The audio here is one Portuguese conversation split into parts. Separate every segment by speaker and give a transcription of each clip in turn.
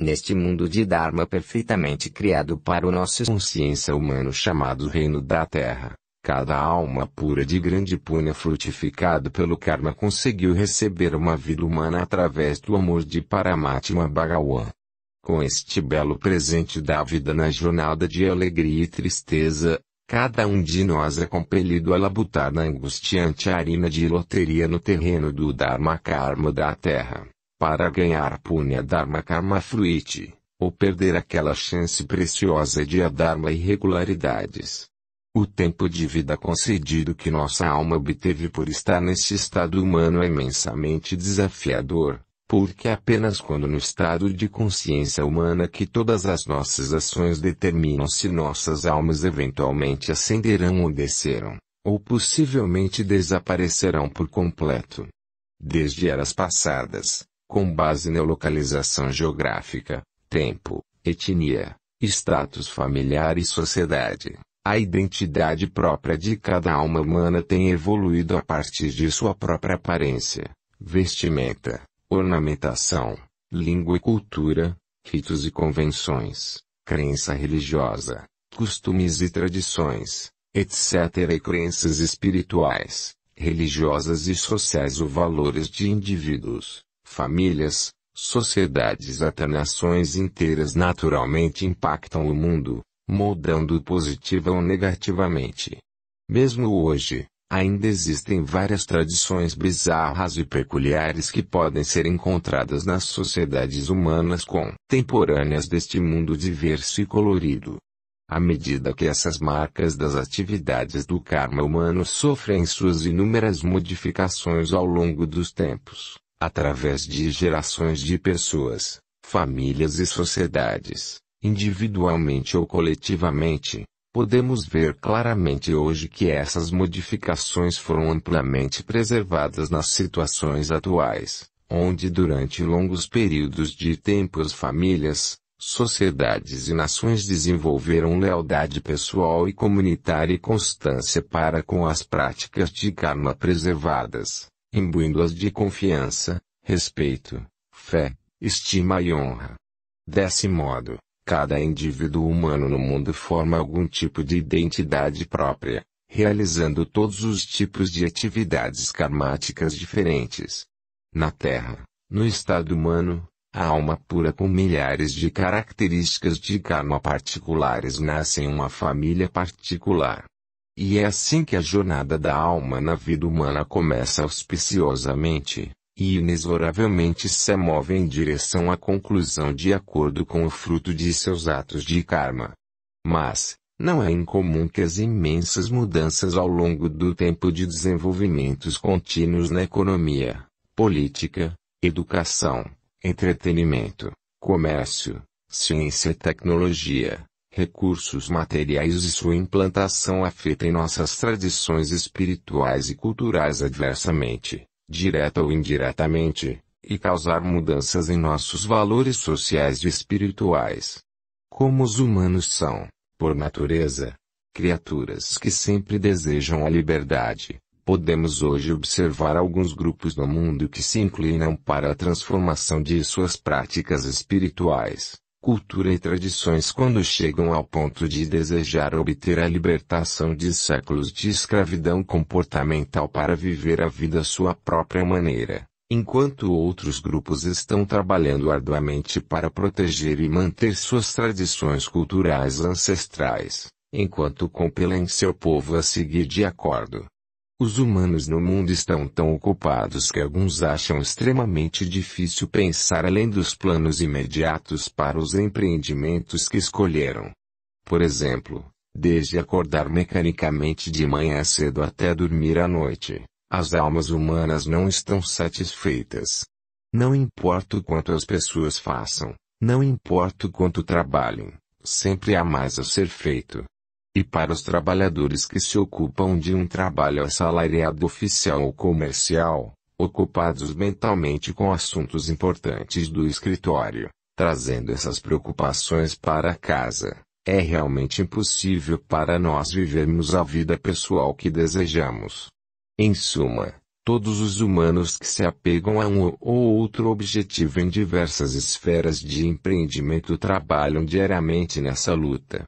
Speaker 1: neste mundo de Dharma perfeitamente criado para o nosso consciência humano chamado Reino da Terra. Cada alma pura de grande punha frutificado pelo karma conseguiu receber uma vida humana através do amor de Paramatma Bhagawan. Com este belo presente da vida na jornada de alegria e tristeza, cada um de nós é compelido a labutar na angustiante arena de loteria no terreno do Dharma Karma da Terra para ganhar punha Dharma Karma Fruit, ou perder aquela chance preciosa de Adharma irregularidades. O tempo de vida concedido que nossa alma obteve por estar nesse estado humano é imensamente desafiador, porque é apenas quando no estado de consciência humana que todas as nossas ações determinam se nossas almas eventualmente ascenderão ou desceram, ou possivelmente desaparecerão por completo. Desde eras passadas, com base na localização geográfica, tempo, etnia, status familiar e sociedade. A identidade própria de cada alma humana tem evoluído a partir de sua própria aparência, vestimenta, ornamentação, língua e cultura, ritos e convenções, crença religiosa, costumes e tradições, etc. e crenças espirituais, religiosas e sociais ou valores de indivíduos famílias, sociedades até nações inteiras naturalmente impactam o mundo, moldando-o positiva ou negativamente. Mesmo hoje, ainda existem várias tradições bizarras e peculiares que podem ser encontradas nas sociedades humanas contemporâneas deste mundo diverso e colorido. À medida que essas marcas das atividades do karma humano sofrem suas inúmeras modificações ao longo dos tempos, através de gerações de pessoas, famílias e sociedades, individualmente ou coletivamente, podemos ver claramente hoje que essas modificações foram amplamente preservadas nas situações atuais, onde durante longos períodos de tempo as famílias, sociedades e nações desenvolveram lealdade pessoal e comunitária e constância para com as práticas de karma preservadas imbuindo-as de confiança, respeito, fé, estima e honra. Desse modo, cada indivíduo humano no mundo forma algum tipo de identidade própria, realizando todos os tipos de atividades karmáticas diferentes. Na Terra, no estado humano, a alma pura com milhares de características de karma particulares nasce em uma família particular. E é assim que a jornada da alma na vida humana começa auspiciosamente, e inexoravelmente se move em direção à conclusão de acordo com o fruto de seus atos de karma. Mas, não é incomum que as imensas mudanças ao longo do tempo de desenvolvimentos contínuos na economia, política, educação, entretenimento, comércio, ciência e tecnologia, recursos materiais e sua implantação afeta em nossas tradições espirituais e culturais adversamente, direta ou indiretamente, e causar mudanças em nossos valores sociais e espirituais. Como os humanos são, por natureza, criaturas que sempre desejam a liberdade, podemos hoje observar alguns grupos no mundo que se inclinam para a transformação de suas práticas espirituais, cultura e tradições quando chegam ao ponto de desejar obter a libertação de séculos de escravidão comportamental para viver a vida à sua própria maneira, enquanto outros grupos estão trabalhando arduamente para proteger e manter suas tradições culturais ancestrais, enquanto compelem seu povo a seguir de acordo os humanos no mundo estão tão ocupados que alguns acham extremamente difícil pensar além dos planos imediatos para os empreendimentos que escolheram. Por exemplo, desde acordar mecanicamente de manhã cedo até dormir à noite, as almas humanas não estão satisfeitas. Não importa o quanto as pessoas façam, não importa o quanto trabalhem, sempre há mais a ser feito e para os trabalhadores que se ocupam de um trabalho assalariado oficial ou comercial, ocupados mentalmente com assuntos importantes do escritório, trazendo essas preocupações para casa. É realmente impossível para nós vivermos a vida pessoal que desejamos. Em suma, todos os humanos que se apegam a um ou outro objetivo em diversas esferas de empreendimento trabalham diariamente nessa luta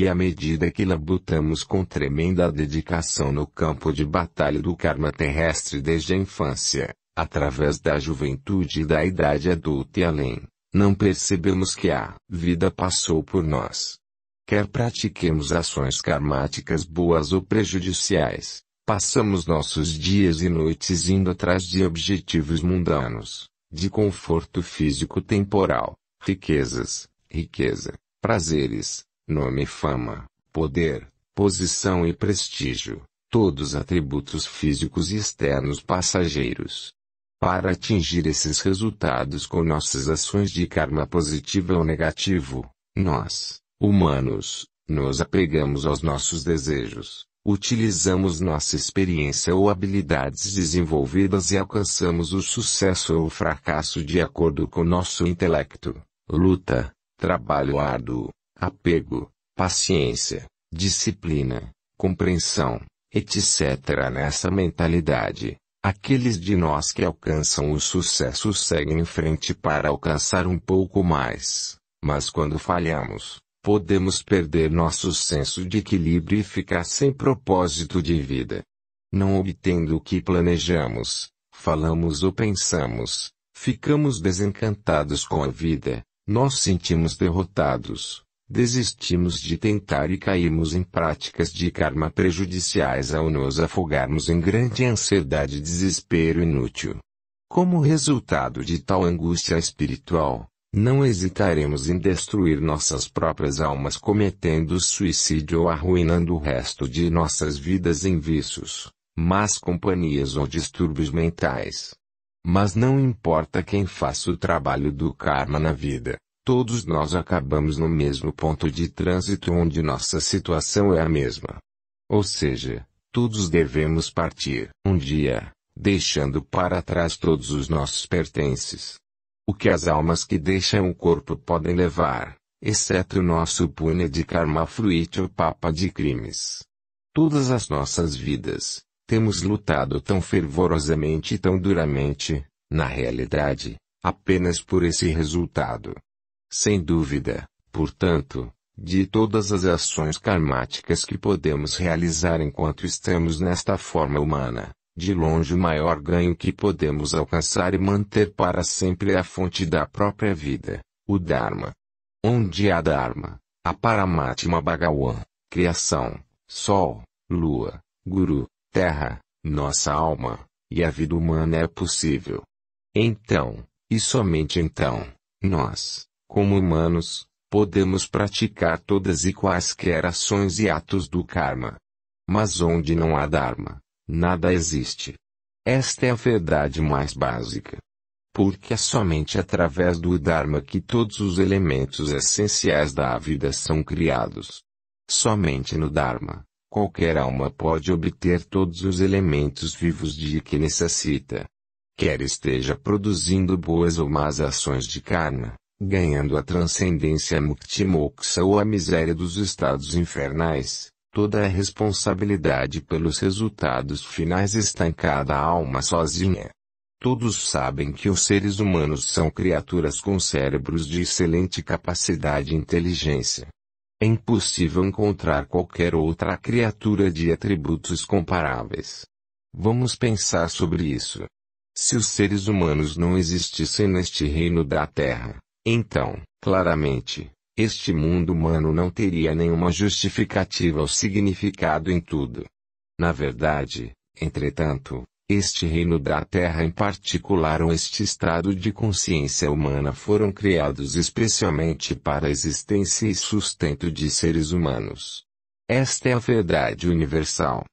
Speaker 1: e à medida que labutamos com tremenda dedicação no campo de batalha do karma terrestre desde a infância, através da juventude e da idade adulta e além, não percebemos que a vida passou por nós. Quer pratiquemos ações karmáticas boas ou prejudiciais, passamos nossos dias e noites indo atrás de objetivos mundanos, de conforto físico temporal, riquezas, riqueza, prazeres, nome e fama, poder, posição e prestígio, todos atributos físicos e externos passageiros. Para atingir esses resultados com nossas ações de karma positivo ou negativo, nós, humanos, nos apegamos aos nossos desejos, utilizamos nossa experiência ou habilidades desenvolvidas e alcançamos o sucesso ou o fracasso de acordo com nosso intelecto, luta, trabalho árduo, apego, paciência, disciplina, compreensão, etc. Nessa mentalidade, aqueles de nós que alcançam o sucesso seguem em frente para alcançar um pouco mais, mas quando falhamos, podemos perder nosso senso de equilíbrio e ficar sem propósito de vida. Não obtendo o que planejamos, falamos ou pensamos, ficamos desencantados com a vida, nós sentimos derrotados, Desistimos de tentar e caímos em práticas de karma prejudiciais ao nos afogarmos em grande ansiedade e desespero inútil. Como resultado de tal angústia espiritual, não hesitaremos em destruir nossas próprias almas cometendo suicídio ou arruinando o resto de nossas vidas em vícios, más companhias ou distúrbios mentais. Mas não importa quem faça o trabalho do karma na vida, Todos nós acabamos no mesmo ponto de trânsito onde nossa situação é a mesma. Ou seja, todos devemos partir um dia, deixando para trás todos os nossos pertences. O que as almas que deixam o corpo podem levar, exceto o nosso punha de karma fruit ou papa de crimes. Todas as nossas vidas, temos lutado tão fervorosamente e tão duramente, na realidade, apenas por esse resultado. Sem dúvida, portanto, de todas as ações karmáticas que podemos realizar enquanto estamos nesta forma humana, de longe o maior ganho que podemos alcançar e manter para sempre é a fonte da própria vida, o Dharma. Onde há Dharma, a Paramatma Bhagawan, criação, sol, lua, guru, terra, nossa alma, e a vida humana é possível. Então, e somente então, nós, como humanos, podemos praticar todas e quaisquer ações e atos do karma. Mas onde não há dharma, nada existe. Esta é a verdade mais básica. Porque é somente através do dharma que todos os elementos essenciais da vida são criados. Somente no dharma, qualquer alma pode obter todos os elementos vivos de que necessita. Quer esteja produzindo boas ou más ações de karma, ganhando a transcendência mukti ou a miséria dos estados infernais, toda a responsabilidade pelos resultados finais está em cada alma sozinha. Todos sabem que os seres humanos são criaturas com cérebros de excelente capacidade e inteligência. É impossível encontrar qualquer outra criatura de atributos comparáveis. Vamos pensar sobre isso. Se os seres humanos não existissem neste reino da Terra, então, claramente, este mundo humano não teria nenhuma justificativa ou significado em tudo. Na verdade, entretanto, este reino da Terra em particular ou este estado de consciência humana foram criados especialmente para a existência e sustento de seres humanos. Esta é a verdade universal.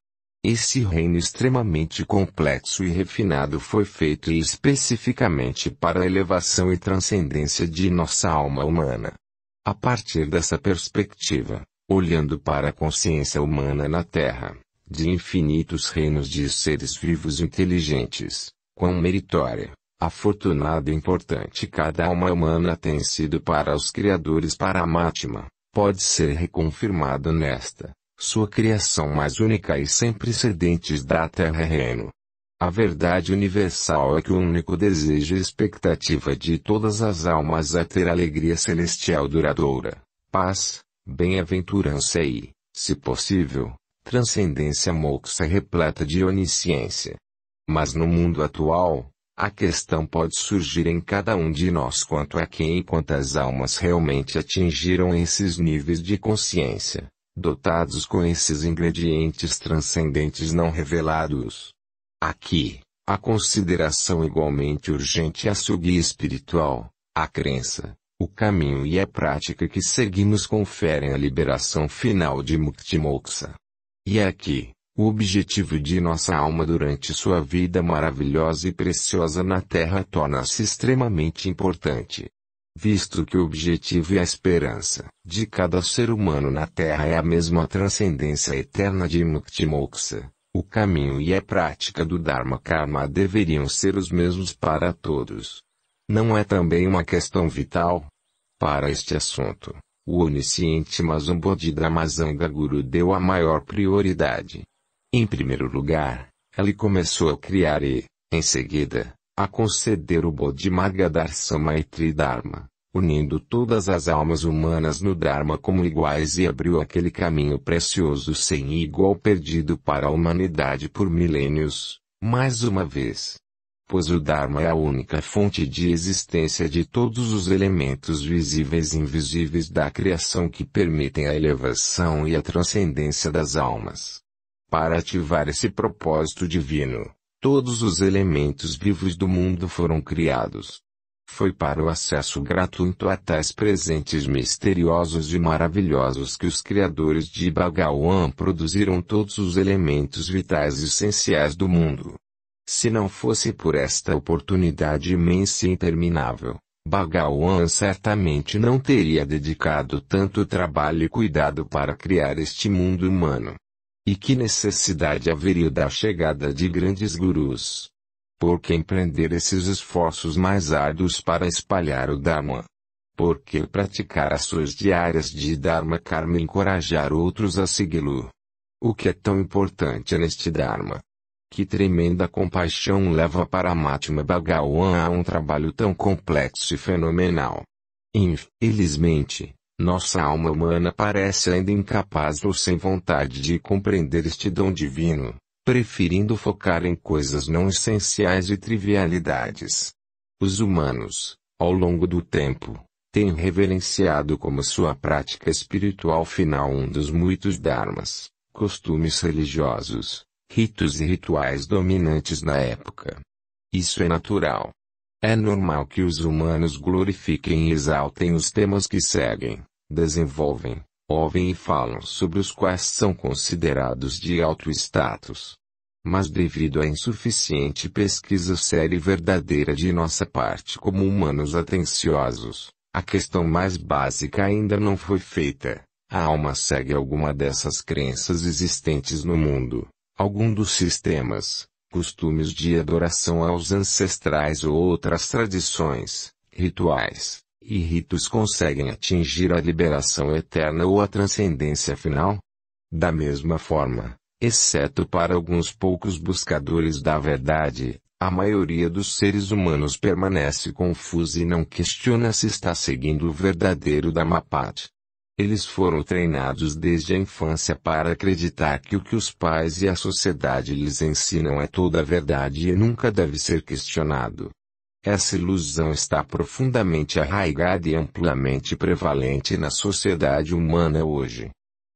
Speaker 1: Esse reino extremamente complexo e refinado foi feito especificamente para a elevação e transcendência de nossa alma humana. A partir dessa perspectiva, olhando para a consciência humana na Terra, de infinitos reinos de seres vivos inteligentes, quão meritória, afortunada e importante cada alma humana tem sido para os criadores para a Mátima, pode ser reconfirmado nesta sua criação mais única e sem precedentes da Terra é Reino. A verdade universal é que o único desejo e expectativa de todas as almas é ter alegria celestial duradoura, paz, bem-aventurança e, se possível, transcendência moksha repleta de onisciência. Mas no mundo atual, a questão pode surgir em cada um de nós quanto a quem e quantas almas realmente atingiram esses níveis de consciência dotados com esses ingredientes transcendentes não revelados. Aqui, a consideração igualmente urgente é a guia espiritual, a crença, o caminho e a prática que seguimos conferem a liberação final de Muktimoksa. E é aqui, o objetivo de nossa alma durante sua vida maravilhosa e preciosa na Terra torna-se extremamente importante visto que o objetivo e a esperança de cada ser humano na Terra é a mesma transcendência eterna de Mukti-Moksha. O caminho e a prática do Dharma Karma deveriam ser os mesmos para todos. Não é também uma questão vital? Para este assunto, o onisciente Mazambodhidha Guru deu a maior prioridade. Em primeiro lugar, ele começou a criar e, em seguida, a conceder o Bodhimagga Darsama e Tridharma, unindo todas as almas humanas no Dharma como iguais e abriu aquele caminho precioso sem igual perdido para a humanidade por milênios, mais uma vez. Pois o Dharma é a única fonte de existência de todos os elementos visíveis e invisíveis da criação que permitem a elevação e a transcendência das almas. Para ativar esse propósito divino, Todos os elementos vivos do mundo foram criados. Foi para o acesso gratuito a tais presentes misteriosos e maravilhosos que os criadores de Bhagawan produziram todos os elementos vitais essenciais do mundo. Se não fosse por esta oportunidade imensa e interminável, Bhagawan certamente não teria dedicado tanto trabalho e cuidado para criar este mundo humano. E que necessidade haveria da chegada de grandes gurus? Por que empreender esses esforços mais árduos para espalhar o Dharma? Por que praticar ações diárias de Dharma Karma e encorajar outros a segui-lo? O que é tão importante neste Dharma? Que tremenda compaixão leva para Matma Bhagawan a um trabalho tão complexo e fenomenal. Infelizmente, nossa alma humana parece ainda incapaz ou sem vontade de compreender este dom divino, preferindo focar em coisas não essenciais e trivialidades. Os humanos, ao longo do tempo, têm reverenciado como sua prática espiritual final um dos muitos dharmas, costumes religiosos, ritos e rituais dominantes na época. Isso é natural, é normal que os humanos glorifiquem e exaltem os temas que seguem, desenvolvem, ouvem e falam sobre os quais são considerados de alto status. Mas devido à insuficiente pesquisa séria e verdadeira de nossa parte como humanos atenciosos, a questão mais básica ainda não foi feita. A alma segue alguma dessas crenças existentes no mundo, algum dos sistemas, costumes de adoração aos ancestrais ou outras tradições, rituais e ritos conseguem atingir a liberação eterna ou a transcendência final? Da mesma forma, exceto para alguns poucos buscadores da verdade, a maioria dos seres humanos permanece confusa e não questiona se está seguindo o verdadeiro Dhammapada. Eles foram treinados desde a infância para acreditar que o que os pais e a sociedade lhes ensinam é toda a verdade e nunca deve ser questionado. Essa ilusão está profundamente arraigada e amplamente prevalente na sociedade humana hoje,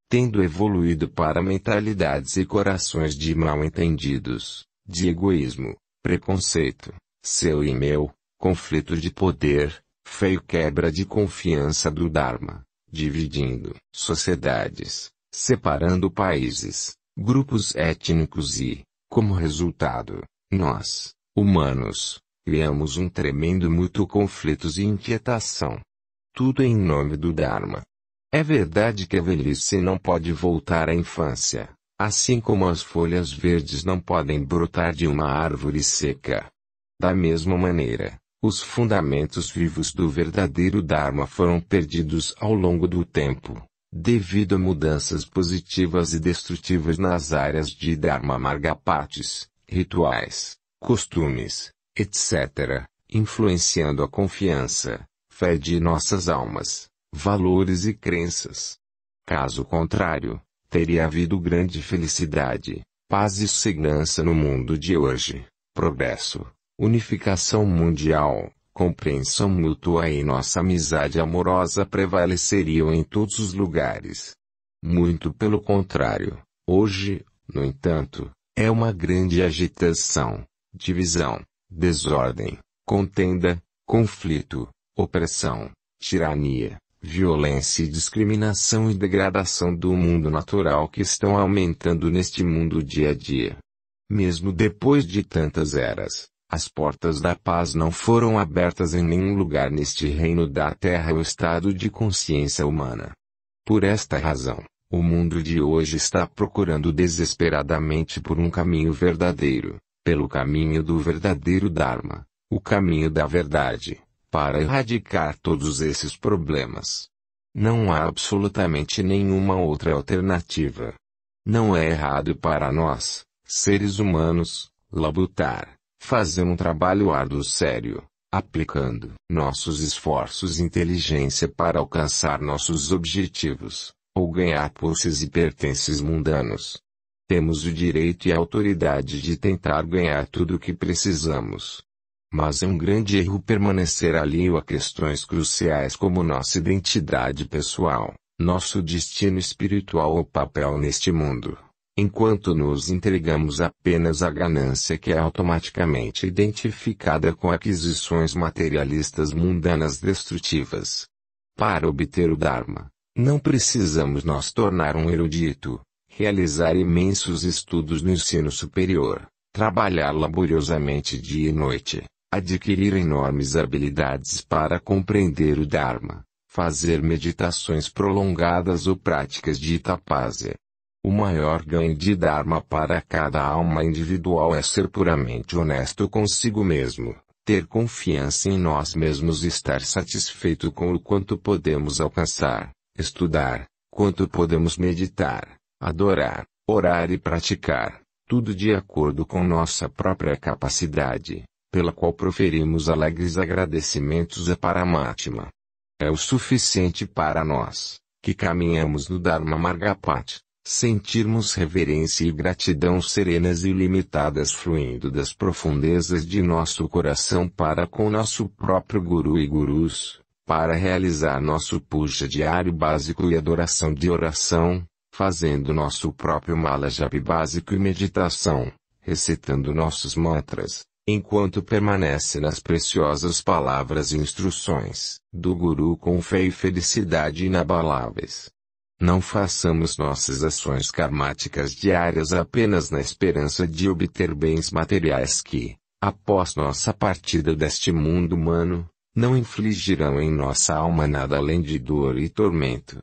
Speaker 1: tendo evoluído para mentalidades e corações de mal-entendidos, de egoísmo, preconceito, seu e meu, conflito de poder, feio quebra de confiança do Dharma dividindo sociedades, separando países, grupos étnicos e, como resultado, nós, humanos, criamos um tremendo mútuo conflitos e inquietação. Tudo em nome do Dharma. É verdade que a velhice não pode voltar à infância, assim como as folhas verdes não podem brotar de uma árvore seca. Da mesma maneira, os fundamentos vivos do verdadeiro Dharma foram perdidos ao longo do tempo, devido a mudanças positivas e destrutivas nas áreas de Dharma Margapatis, rituais, costumes, etc., influenciando a confiança, fé de nossas almas, valores e crenças. Caso contrário, teria havido grande felicidade, paz e segurança no mundo de hoje, progresso, unificação mundial, compreensão mútua e nossa amizade amorosa prevaleceriam em todos os lugares. Muito pelo contrário, hoje, no entanto, é uma grande agitação, divisão, desordem, contenda, conflito, opressão, tirania, violência e discriminação e degradação do mundo natural que estão aumentando neste mundo dia a dia. Mesmo depois de tantas eras, as portas da paz não foram abertas em nenhum lugar neste reino da terra ou estado de consciência humana. Por esta razão, o mundo de hoje está procurando desesperadamente por um caminho verdadeiro, pelo caminho do verdadeiro Dharma, o caminho da verdade, para erradicar todos esses problemas. Não há absolutamente nenhuma outra alternativa. Não é errado para nós, seres humanos, labutar fazer um trabalho árduo sério, aplicando nossos esforços e inteligência para alcançar nossos objetivos, ou ganhar posses e pertences mundanos. Temos o direito e a autoridade de tentar ganhar tudo o que precisamos. Mas é um grande erro permanecer alheio a questões cruciais como nossa identidade pessoal, nosso destino espiritual ou papel neste mundo enquanto nos entregamos apenas à ganância que é automaticamente identificada com aquisições materialistas mundanas destrutivas. Para obter o Dharma, não precisamos nos tornar um erudito, realizar imensos estudos no ensino superior, trabalhar laboriosamente dia e noite, adquirir enormes habilidades para compreender o Dharma, fazer meditações prolongadas ou práticas de tapásia, o maior ganho de Dharma para cada alma individual é ser puramente honesto consigo mesmo, ter confiança em nós mesmos e estar satisfeito com o quanto podemos alcançar, estudar, quanto podemos meditar, adorar, orar e praticar, tudo de acordo com nossa própria capacidade, pela qual proferimos alegres agradecimentos a Paramatma. É o suficiente para nós, que caminhamos no Dharma Margapati sentirmos reverência e gratidão serenas e ilimitadas fluindo das profundezas de nosso coração para com nosso próprio guru e gurus, para realizar nosso puja diário básico e adoração de oração, fazendo nosso próprio mala jap básico e meditação, recitando nossos mantras, enquanto permanece nas preciosas palavras e instruções do guru com fé e felicidade inabaláveis. Não façamos nossas ações karmáticas diárias apenas na esperança de obter bens materiais que, após nossa partida deste mundo humano, não infligirão em nossa alma nada além de dor e tormento.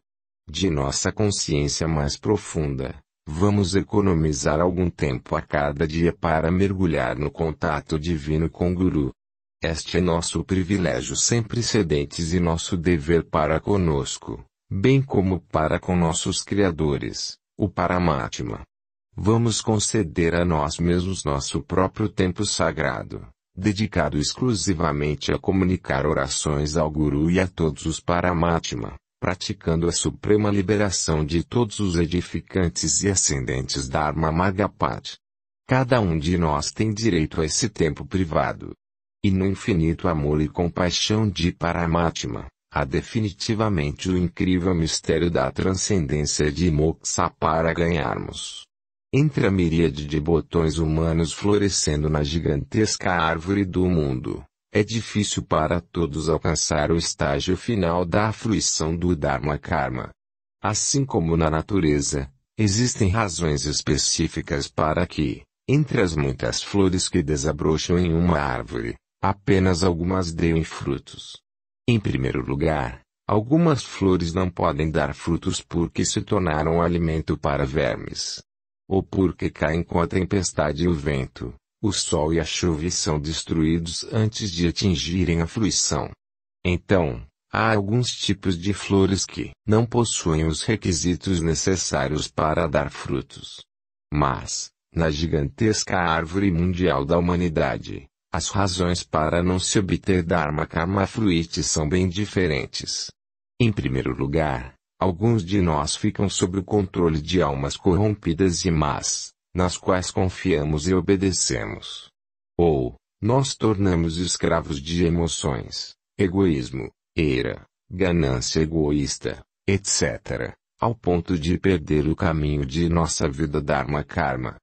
Speaker 1: De nossa consciência mais profunda, vamos economizar algum tempo a cada dia para mergulhar no contato divino com o Guru. Este é nosso privilégio sem precedentes e nosso dever para conosco bem como para com nossos criadores, o Paramatma. Vamos conceder a nós mesmos nosso próprio tempo sagrado, dedicado exclusivamente a comunicar orações ao Guru e a todos os Paramatma, praticando a suprema liberação de todos os edificantes e ascendentes da Arma Magapati. Cada um de nós tem direito a esse tempo privado. E no infinito amor e compaixão de Paramatma, há definitivamente o incrível mistério da transcendência de moksha para ganharmos. Entre a miríade de botões humanos florescendo na gigantesca árvore do mundo, é difícil para todos alcançar o estágio final da afluição do Dharma Karma. Assim como na natureza, existem razões específicas para que, entre as muitas flores que desabrocham em uma árvore, apenas algumas deem frutos. Em primeiro lugar, algumas flores não podem dar frutos porque se tornaram alimento para vermes. Ou porque caem com a tempestade e o vento, o sol e a chuva e são destruídos antes de atingirem a fruição. Então, há alguns tipos de flores que não possuem os requisitos necessários para dar frutos. Mas, na gigantesca árvore mundial da humanidade, as razões para não se obter Dharma Karma Fruit são bem diferentes. Em primeiro lugar, alguns de nós ficam sob o controle de almas corrompidas e más, nas quais confiamos e obedecemos. Ou, nós tornamos escravos de emoções, egoísmo, eira, ganância egoísta, etc., ao ponto de perder o caminho de nossa vida Dharma Karma.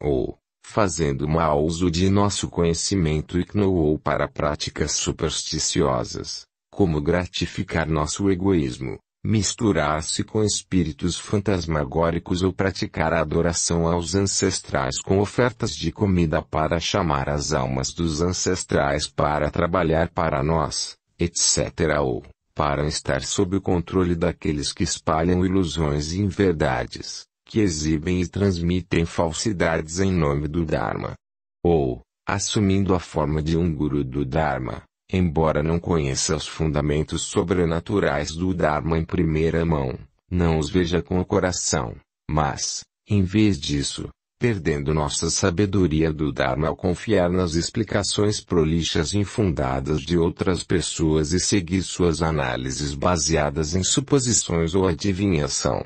Speaker 1: Ou, fazendo mau uso de nosso conhecimento e ou para práticas supersticiosas, como gratificar nosso egoísmo, misturar-se com espíritos fantasmagóricos ou praticar a adoração aos ancestrais com ofertas de comida para chamar as almas dos ancestrais para trabalhar para nós, etc. ou para estar sob o controle daqueles que espalham ilusões e inverdades que exibem e transmitem falsidades em nome do Dharma. Ou, assumindo a forma de um guru do Dharma, embora não conheça os fundamentos sobrenaturais do Dharma em primeira mão, não os veja com o coração, mas, em vez disso, perdendo nossa sabedoria do Dharma ao confiar nas explicações prolixas infundadas de outras pessoas e seguir suas análises baseadas em suposições ou adivinhação.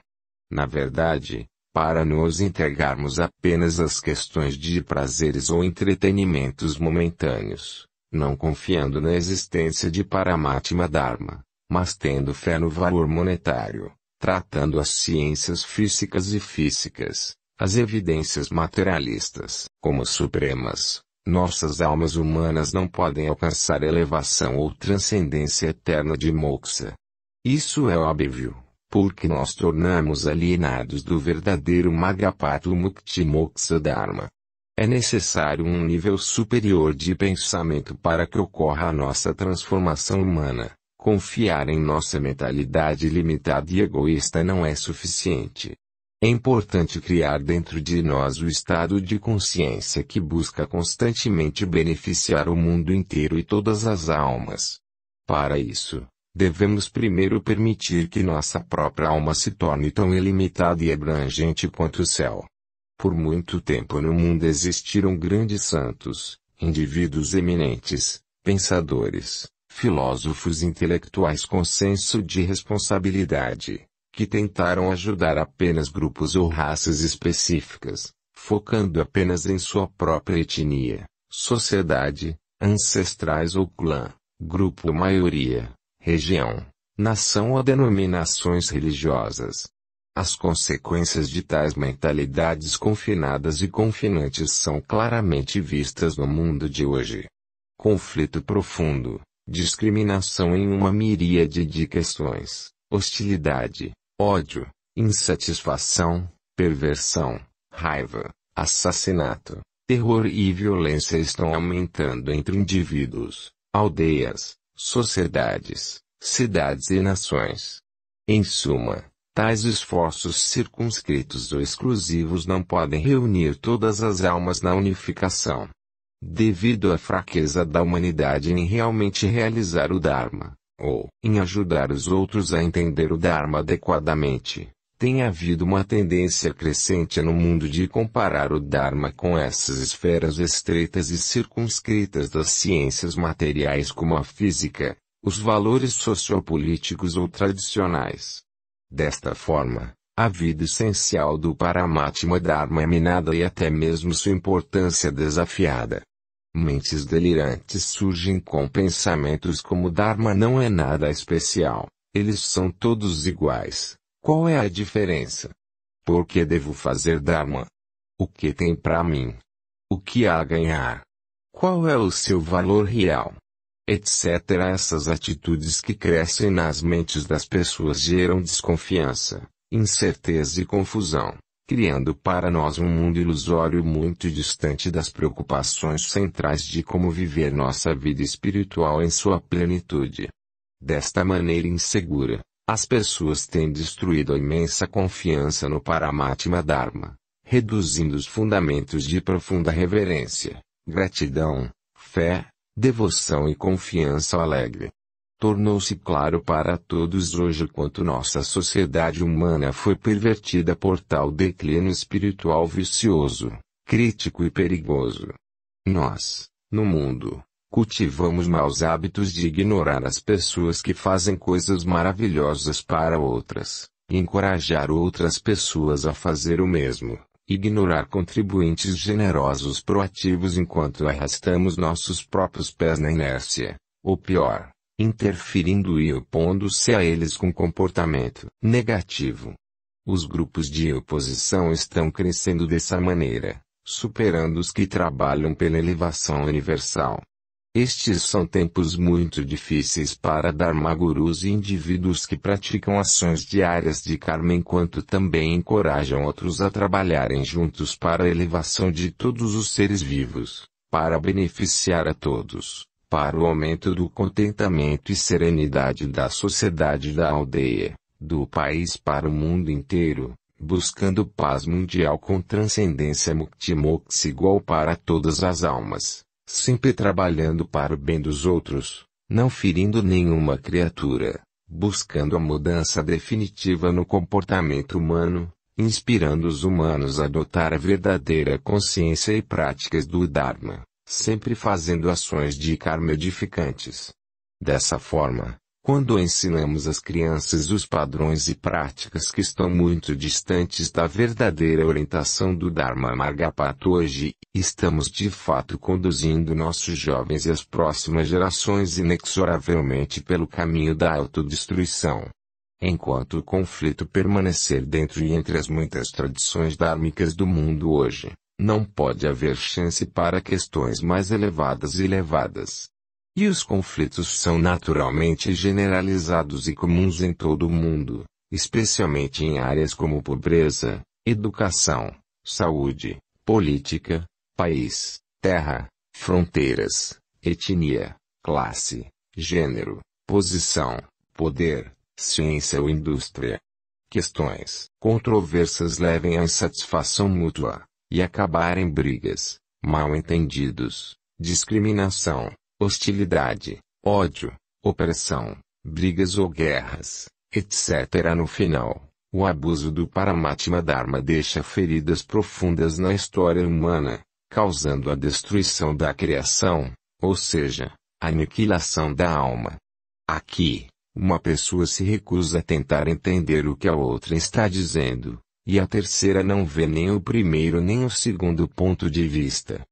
Speaker 1: Na verdade, para nos entregarmos apenas às questões de prazeres ou entretenimentos momentâneos, não confiando na existência de Paramatma Dharma, mas tendo fé no valor monetário, tratando as ciências físicas e físicas, as evidências materialistas, como supremas, nossas almas humanas não podem alcançar elevação ou transcendência eterna de moksha. Isso é óbvio porque nós tornamos alienados do verdadeiro Magapato Mukti Moksha Dharma. É necessário um nível superior de pensamento para que ocorra a nossa transformação humana. Confiar em nossa mentalidade limitada e egoísta não é suficiente. É importante criar dentro de nós o estado de consciência que busca constantemente beneficiar o mundo inteiro e todas as almas. Para isso, devemos primeiro permitir que nossa própria alma se torne tão ilimitada e abrangente quanto o céu. Por muito tempo no mundo existiram grandes santos, indivíduos eminentes, pensadores, filósofos intelectuais com senso de responsabilidade, que tentaram ajudar apenas grupos ou raças específicas, focando apenas em sua própria etnia, sociedade, ancestrais ou clã, grupo ou maioria região, nação ou denominações religiosas. As consequências de tais mentalidades confinadas e confinantes são claramente vistas no mundo de hoje. Conflito profundo, discriminação em uma miríade de questões, hostilidade, ódio, insatisfação, perversão, raiva, assassinato, terror e violência estão aumentando entre indivíduos, aldeias, sociedades, cidades e nações. Em suma, tais esforços circunscritos ou exclusivos não podem reunir todas as almas na unificação. Devido à fraqueza da humanidade em realmente realizar o Dharma, ou em ajudar os outros a entender o Dharma adequadamente, tem havido uma tendência crescente no mundo de comparar o Dharma com essas esferas estreitas e circunscritas das ciências materiais como a física, os valores sociopolíticos ou tradicionais. Desta forma, a vida essencial do Paramatma Dharma é minada e até mesmo sua importância é desafiada. Mentes delirantes surgem com pensamentos como Dharma não é nada especial, eles são todos iguais. Qual é a diferença? Por que devo fazer Dharma? O que tem para mim? O que há a ganhar? Qual é o seu valor real? Etc. Essas atitudes que crescem nas mentes das pessoas geram desconfiança, incerteza e confusão, criando para nós um mundo ilusório muito distante das preocupações centrais de como viver nossa vida espiritual em sua plenitude. Desta maneira insegura, as pessoas têm destruído a imensa confiança no Paramatma Dharma, reduzindo os fundamentos de profunda reverência, gratidão, fé, devoção e confiança alegre. Tornou-se claro para todos hoje quanto nossa sociedade humana foi pervertida por tal declínio espiritual vicioso, crítico e perigoso. Nós, no mundo, Cultivamos maus hábitos de ignorar as pessoas que fazem coisas maravilhosas para outras, encorajar outras pessoas a fazer o mesmo, ignorar contribuintes generosos proativos enquanto arrastamos nossos próprios pés na inércia, ou pior, interferindo e opondo-se a eles com comportamento negativo. Os grupos de oposição estão crescendo dessa maneira, superando os que trabalham pela elevação universal. Estes são tempos muito difíceis para Dharmagurus e indivíduos que praticam ações diárias de karma enquanto também encorajam outros a trabalharem juntos para a elevação de todos os seres vivos, para beneficiar a todos, para o aumento do contentamento e serenidade da sociedade da aldeia, do país para o mundo inteiro, buscando paz mundial com transcendência mukti-moksha igual para todas as almas sempre trabalhando para o bem dos outros, não ferindo nenhuma criatura, buscando a mudança definitiva no comportamento humano, inspirando os humanos a adotar a verdadeira consciência e práticas do Dharma, sempre fazendo ações de karma edificantes. Dessa forma, quando ensinamos às crianças os padrões e práticas que estão muito distantes da verdadeira orientação do Dharma Margapat hoje, estamos de fato conduzindo nossos jovens e as próximas gerações inexoravelmente pelo caminho da autodestruição. Enquanto o conflito permanecer dentro e entre as muitas tradições dármicas do mundo hoje, não pode haver chance para questões mais elevadas e elevadas. E os conflitos são naturalmente generalizados e comuns em todo o mundo, especialmente em áreas como pobreza, educação, saúde, política, país, terra, fronteiras, etnia, classe, gênero, posição, poder, ciência ou indústria. Questões controversas levem à insatisfação mútua e acabar em brigas, mal entendidos, discriminação, hostilidade, ódio, opressão, brigas ou guerras, etc. No final, o abuso do Paramatma Dharma deixa feridas profundas na história humana, causando a destruição da criação, ou seja, a aniquilação da alma. Aqui, uma pessoa se recusa a tentar entender o que a outra está dizendo, e a terceira não vê nem o primeiro nem o segundo ponto de vista.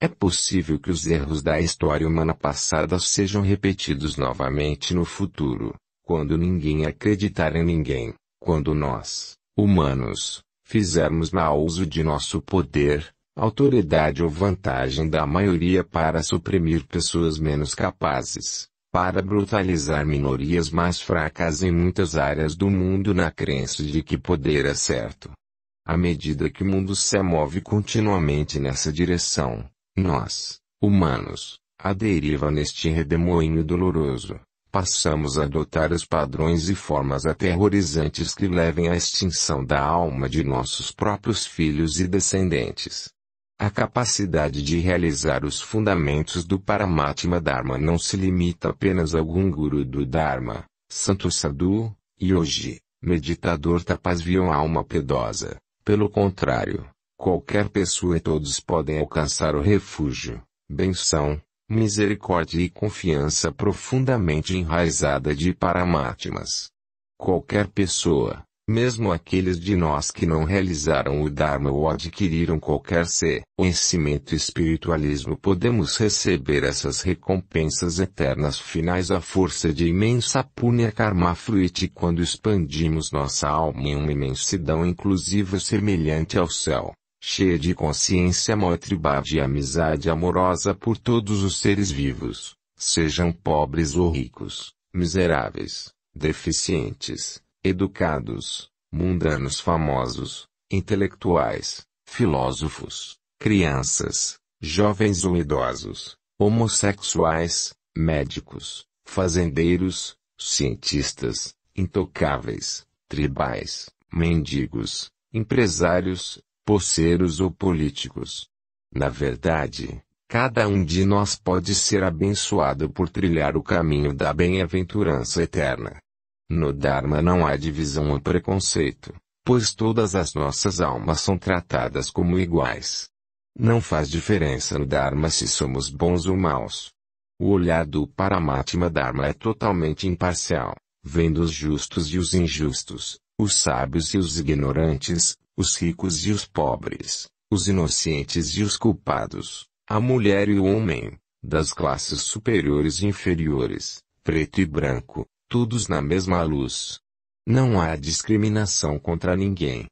Speaker 1: É possível que os erros da história humana passada sejam repetidos novamente no futuro, quando ninguém acreditar em ninguém, quando nós, humanos, fizermos mau uso de nosso poder, autoridade ou vantagem da maioria para suprimir pessoas menos capazes, para brutalizar minorias mais fracas em muitas áreas do mundo na crença de que poder é certo. À medida que o mundo se move continuamente nessa direção, nós, humanos, à deriva neste redemoinho doloroso, passamos a adotar os padrões e formas aterrorizantes que levem à extinção da alma de nossos próprios filhos e descendentes. A capacidade de realizar os fundamentos do Paramatma Dharma não se limita apenas a algum guru do Dharma, santo sadhu, yogi, meditador tapasvião alma piedosa. Pelo contrário, Qualquer pessoa e todos podem alcançar o refúgio, benção, misericórdia e confiança profundamente enraizada de paramátimas. Qualquer pessoa, mesmo aqueles de nós que não realizaram o Dharma ou adquiriram qualquer ser, conhecimento espiritualismo, podemos receber essas recompensas eternas finais à força de imensa punha karma fruit quando expandimos nossa alma em uma imensidão inclusiva semelhante ao céu cheia de consciência motribada e amizade amorosa por todos os seres vivos, sejam pobres ou ricos, miseráveis, deficientes, educados, mundanos famosos, intelectuais, filósofos, crianças, jovens ou idosos, homossexuais, médicos, fazendeiros, cientistas, intocáveis, tribais, mendigos, empresários, poceiros ou políticos. Na verdade, cada um de nós pode ser abençoado por trilhar o caminho da bem-aventurança eterna. No Dharma não há divisão ou preconceito, pois todas as nossas almas são tratadas como iguais. Não faz diferença no Dharma se somos bons ou maus. O olhar do Paramatma Dharma é totalmente imparcial, vendo os justos e os injustos, os sábios e os ignorantes, os ricos e os pobres, os inocentes e os culpados, a mulher e o homem, das classes superiores e inferiores, preto e branco, todos na mesma luz. Não há discriminação contra ninguém.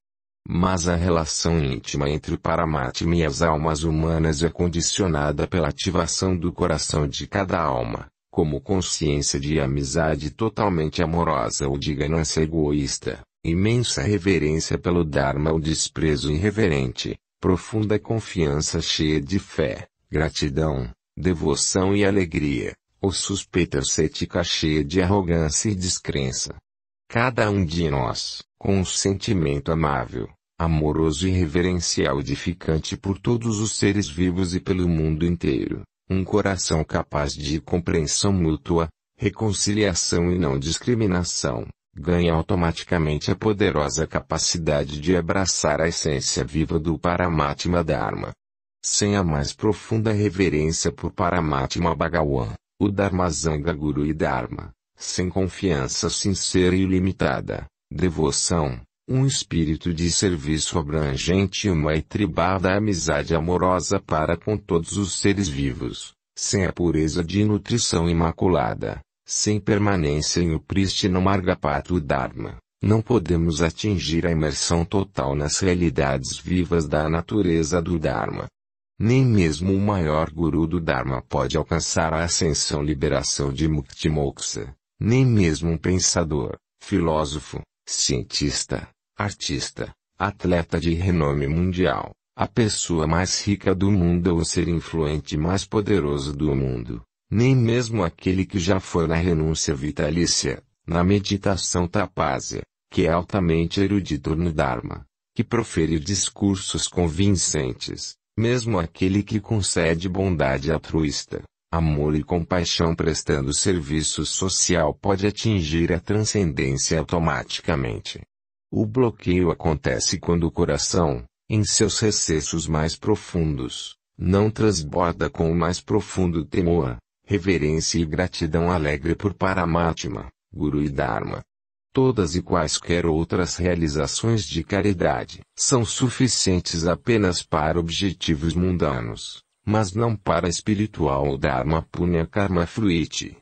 Speaker 1: Mas a relação íntima entre o Paramatma e as almas humanas é condicionada pela ativação do coração de cada alma, como consciência de amizade totalmente amorosa ou de ganância egoísta, imensa reverência pelo Dharma ou desprezo irreverente, profunda confiança cheia de fé, gratidão, devoção e alegria, ou suspeita cética cheia de arrogância e descrença. Cada um de nós, com um sentimento amável, amoroso e reverencial edificante por todos os seres vivos e pelo mundo inteiro, um coração capaz de compreensão mútua, reconciliação e não discriminação, ganha automaticamente a poderosa capacidade de abraçar a essência viva do Paramatma Dharma. Sem a mais profunda reverência por Paramatma Bhagawan, o Dharmazanga Guru e Dharma, sem confiança sincera e ilimitada, devoção, um espírito de serviço abrangente e uma etribada amizade amorosa para com todos os seres vivos, sem a pureza de nutrição imaculada, sem permanência em o Prishtina Margapato Dharma, não podemos atingir a imersão total nas realidades vivas da natureza do Dharma. Nem mesmo o maior guru do Dharma pode alcançar a ascensão liberação de Mukti Moksha, nem mesmo um pensador, filósofo, cientista, artista, atleta de renome mundial, a pessoa mais rica do mundo ou o ser influente mais poderoso do mundo, nem mesmo aquele que já foi na renúncia vitalícia, na meditação tapásia, que é altamente erudito no Dharma, que proferiu discursos convincentes, mesmo aquele que concede bondade altruísta, amor e compaixão prestando serviço social pode atingir a transcendência automaticamente. O bloqueio acontece quando o coração, em seus recessos mais profundos, não transborda com o mais profundo temor, reverência e gratidão alegre por Paramatma, Guru e Dharma. Todas e quaisquer outras realizações de caridade são suficientes apenas para objetivos mundanos, mas não para espiritual ou Dharma Punya Karma Fruiti.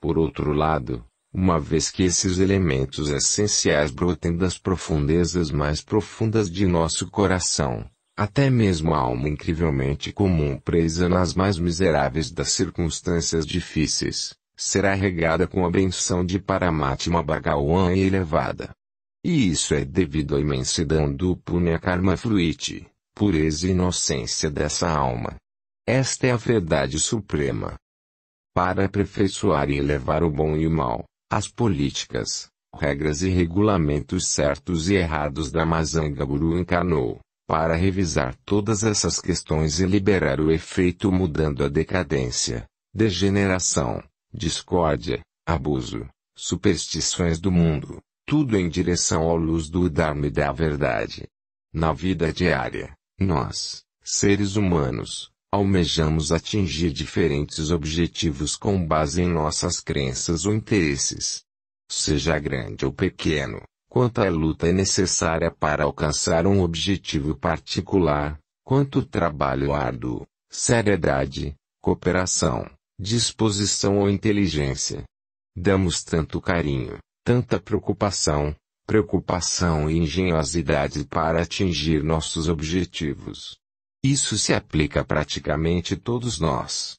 Speaker 1: Por outro lado, uma vez que esses elementos essenciais brotem das profundezas mais profundas de nosso coração, até mesmo a alma incrivelmente comum presa nas mais miseráveis das circunstâncias difíceis, será regada com a benção de Paramatma Bhagawan elevada. E isso é devido à imensidão do Punya Karma Fruiti, pureza e inocência dessa alma. Esta é a verdade suprema. Para aperfeiçoar e elevar o bom e o mal, as políticas, regras e regulamentos certos e errados da Mazanga Guru encarnou, para revisar todas essas questões e liberar o efeito mudando a decadência, degeneração, discórdia, abuso, superstições do mundo, tudo em direção à luz do Dharma e da verdade. Na vida diária, nós, seres humanos, almejamos atingir diferentes objetivos com base em nossas crenças ou interesses. Seja grande ou pequeno, quanto a luta é necessária para alcançar um objetivo particular, quanto trabalho árduo, seriedade, cooperação, disposição ou inteligência. Damos tanto carinho, tanta preocupação, preocupação e engenhosidade para atingir nossos objetivos. Isso se aplica a praticamente todos nós.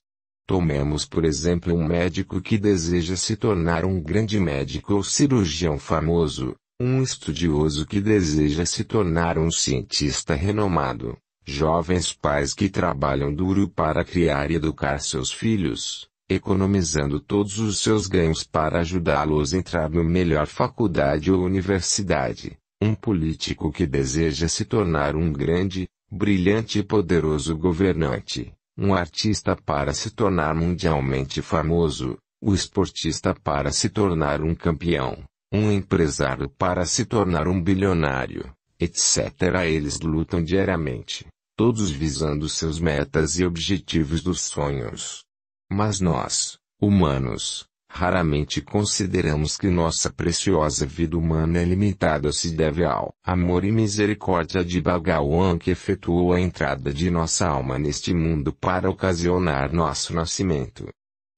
Speaker 1: Tomemos por exemplo um médico que deseja se tornar um grande médico ou cirurgião famoso, um estudioso que deseja se tornar um cientista renomado, jovens pais que trabalham duro para criar e educar seus filhos, economizando todos os seus ganhos para ajudá-los a entrar no melhor faculdade ou universidade, um político que deseja se tornar um grande, brilhante e poderoso governante, um artista para se tornar mundialmente famoso, o esportista para se tornar um campeão, um empresário para se tornar um bilionário, etc. Eles lutam diariamente, todos visando seus metas e objetivos dos sonhos. Mas nós, humanos, raramente consideramos que nossa preciosa vida humana é limitada se deve ao amor e misericórdia de Bhagawan que efetuou a entrada de nossa alma neste mundo para ocasionar nosso nascimento.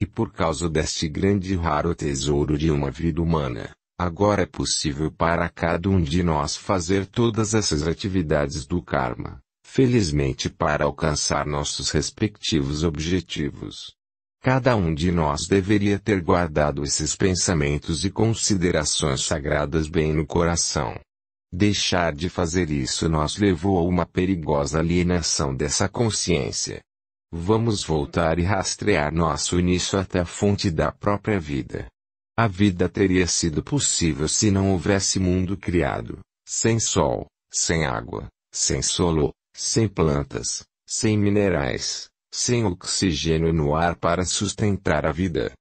Speaker 1: E por causa deste grande e raro tesouro de uma vida humana, Agora é possível para cada um de nós fazer todas essas atividades do karma, felizmente para alcançar nossos respectivos objetivos. Cada um de nós deveria ter guardado esses pensamentos e considerações sagradas bem no coração. Deixar de fazer isso nos levou a uma perigosa alienação dessa consciência. Vamos voltar e rastrear nosso início até a fonte da própria vida. A vida teria sido possível se não houvesse mundo criado, sem sol, sem água, sem solo, sem plantas, sem minerais, sem oxigênio no ar para sustentar a vida.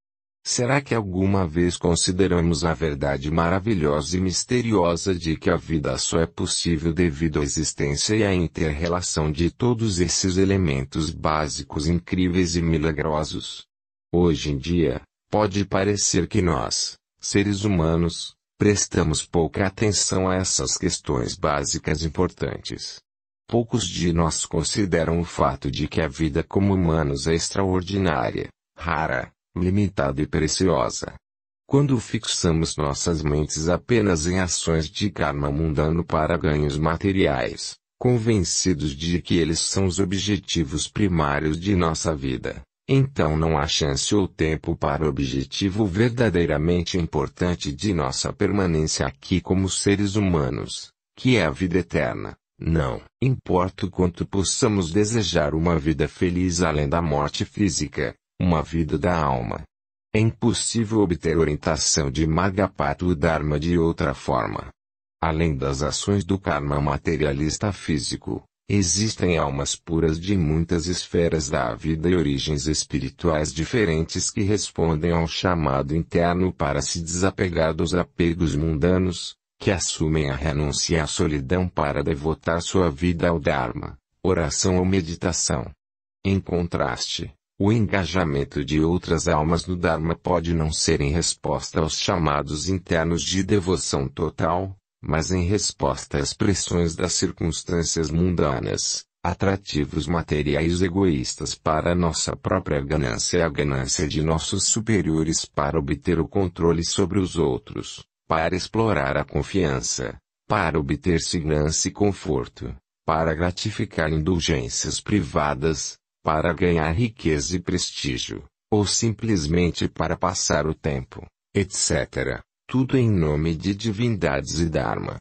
Speaker 1: Será que alguma vez consideramos a verdade maravilhosa e misteriosa de que a vida só é possível devido à existência e à interrelação de todos esses elementos básicos incríveis e milagrosos? Hoje em dia, Pode parecer que nós, seres humanos, prestamos pouca atenção a essas questões básicas importantes. Poucos de nós consideram o fato de que a vida como humanos é extraordinária, rara, limitada e preciosa. Quando fixamos nossas mentes apenas em ações de karma mundano para ganhos materiais, convencidos de que eles são os objetivos primários de nossa vida, então não há chance ou tempo para o objetivo verdadeiramente importante de nossa permanência aqui como seres humanos, que é a vida eterna. Não importa o quanto possamos desejar uma vida feliz além da morte física, uma vida da alma. É impossível obter orientação de Magapatu Dharma de outra forma. Além das ações do karma materialista físico, Existem almas puras de muitas esferas da vida e origens espirituais diferentes que respondem ao chamado interno para se desapegar dos apegos mundanos, que assumem a renúncia à solidão para devotar sua vida ao Dharma, oração ou meditação. Em contraste, o engajamento de outras almas no Dharma pode não ser em resposta aos chamados internos de devoção total, mas em resposta às pressões das circunstâncias mundanas, atrativos materiais egoístas para nossa própria ganância e a ganância de nossos superiores para obter o controle sobre os outros, para explorar a confiança, para obter segurança e conforto, para gratificar indulgências privadas, para ganhar riqueza e prestígio, ou simplesmente para passar o tempo, etc tudo em nome de divindades e Dharma.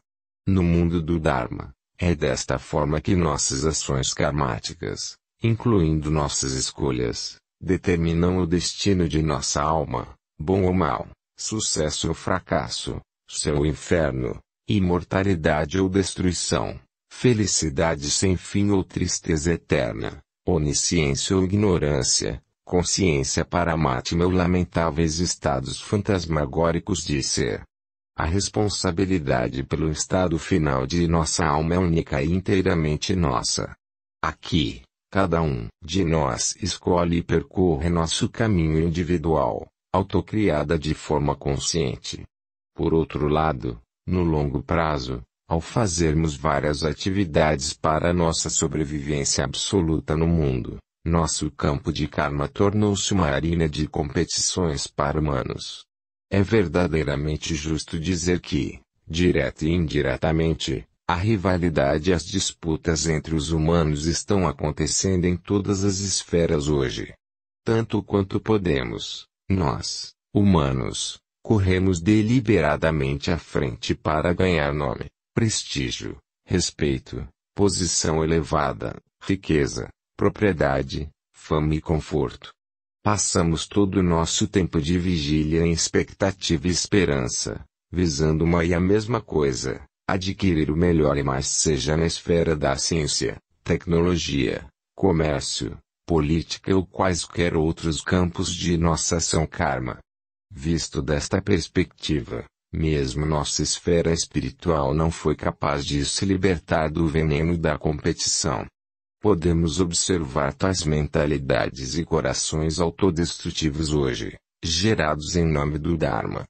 Speaker 1: No mundo do Dharma, é desta forma que nossas ações karmáticas, incluindo nossas escolhas, determinam o destino de nossa alma, bom ou mal, sucesso ou fracasso, céu ou inferno, imortalidade ou destruição, felicidade sem fim ou tristeza eterna, onisciência ou ignorância, consciência para amar lamentáveis estados fantasmagóricos de ser. A responsabilidade pelo estado final de nossa alma é única e inteiramente nossa. Aqui, cada um de nós escolhe e percorre nosso caminho individual, autocriada de forma consciente. Por outro lado, no longo prazo, ao fazermos várias atividades para nossa sobrevivência absoluta no mundo, nosso campo de karma tornou-se uma arena de competições para humanos. É verdadeiramente justo dizer que, direta e indiretamente, a rivalidade e as disputas entre os humanos estão acontecendo em todas as esferas hoje. Tanto quanto podemos, nós, humanos, corremos deliberadamente à frente para ganhar nome, prestígio, respeito, posição elevada, riqueza, propriedade, fama e conforto. Passamos todo o nosso tempo de vigília em expectativa e esperança, visando uma e a mesma coisa, adquirir o melhor e mais seja na esfera da ciência, tecnologia, comércio, política ou quaisquer outros campos de nossa ação karma. Visto desta perspectiva, mesmo nossa esfera espiritual não foi capaz de se libertar do veneno da competição. Podemos observar tais mentalidades e corações autodestrutivos hoje, gerados em nome do Dharma.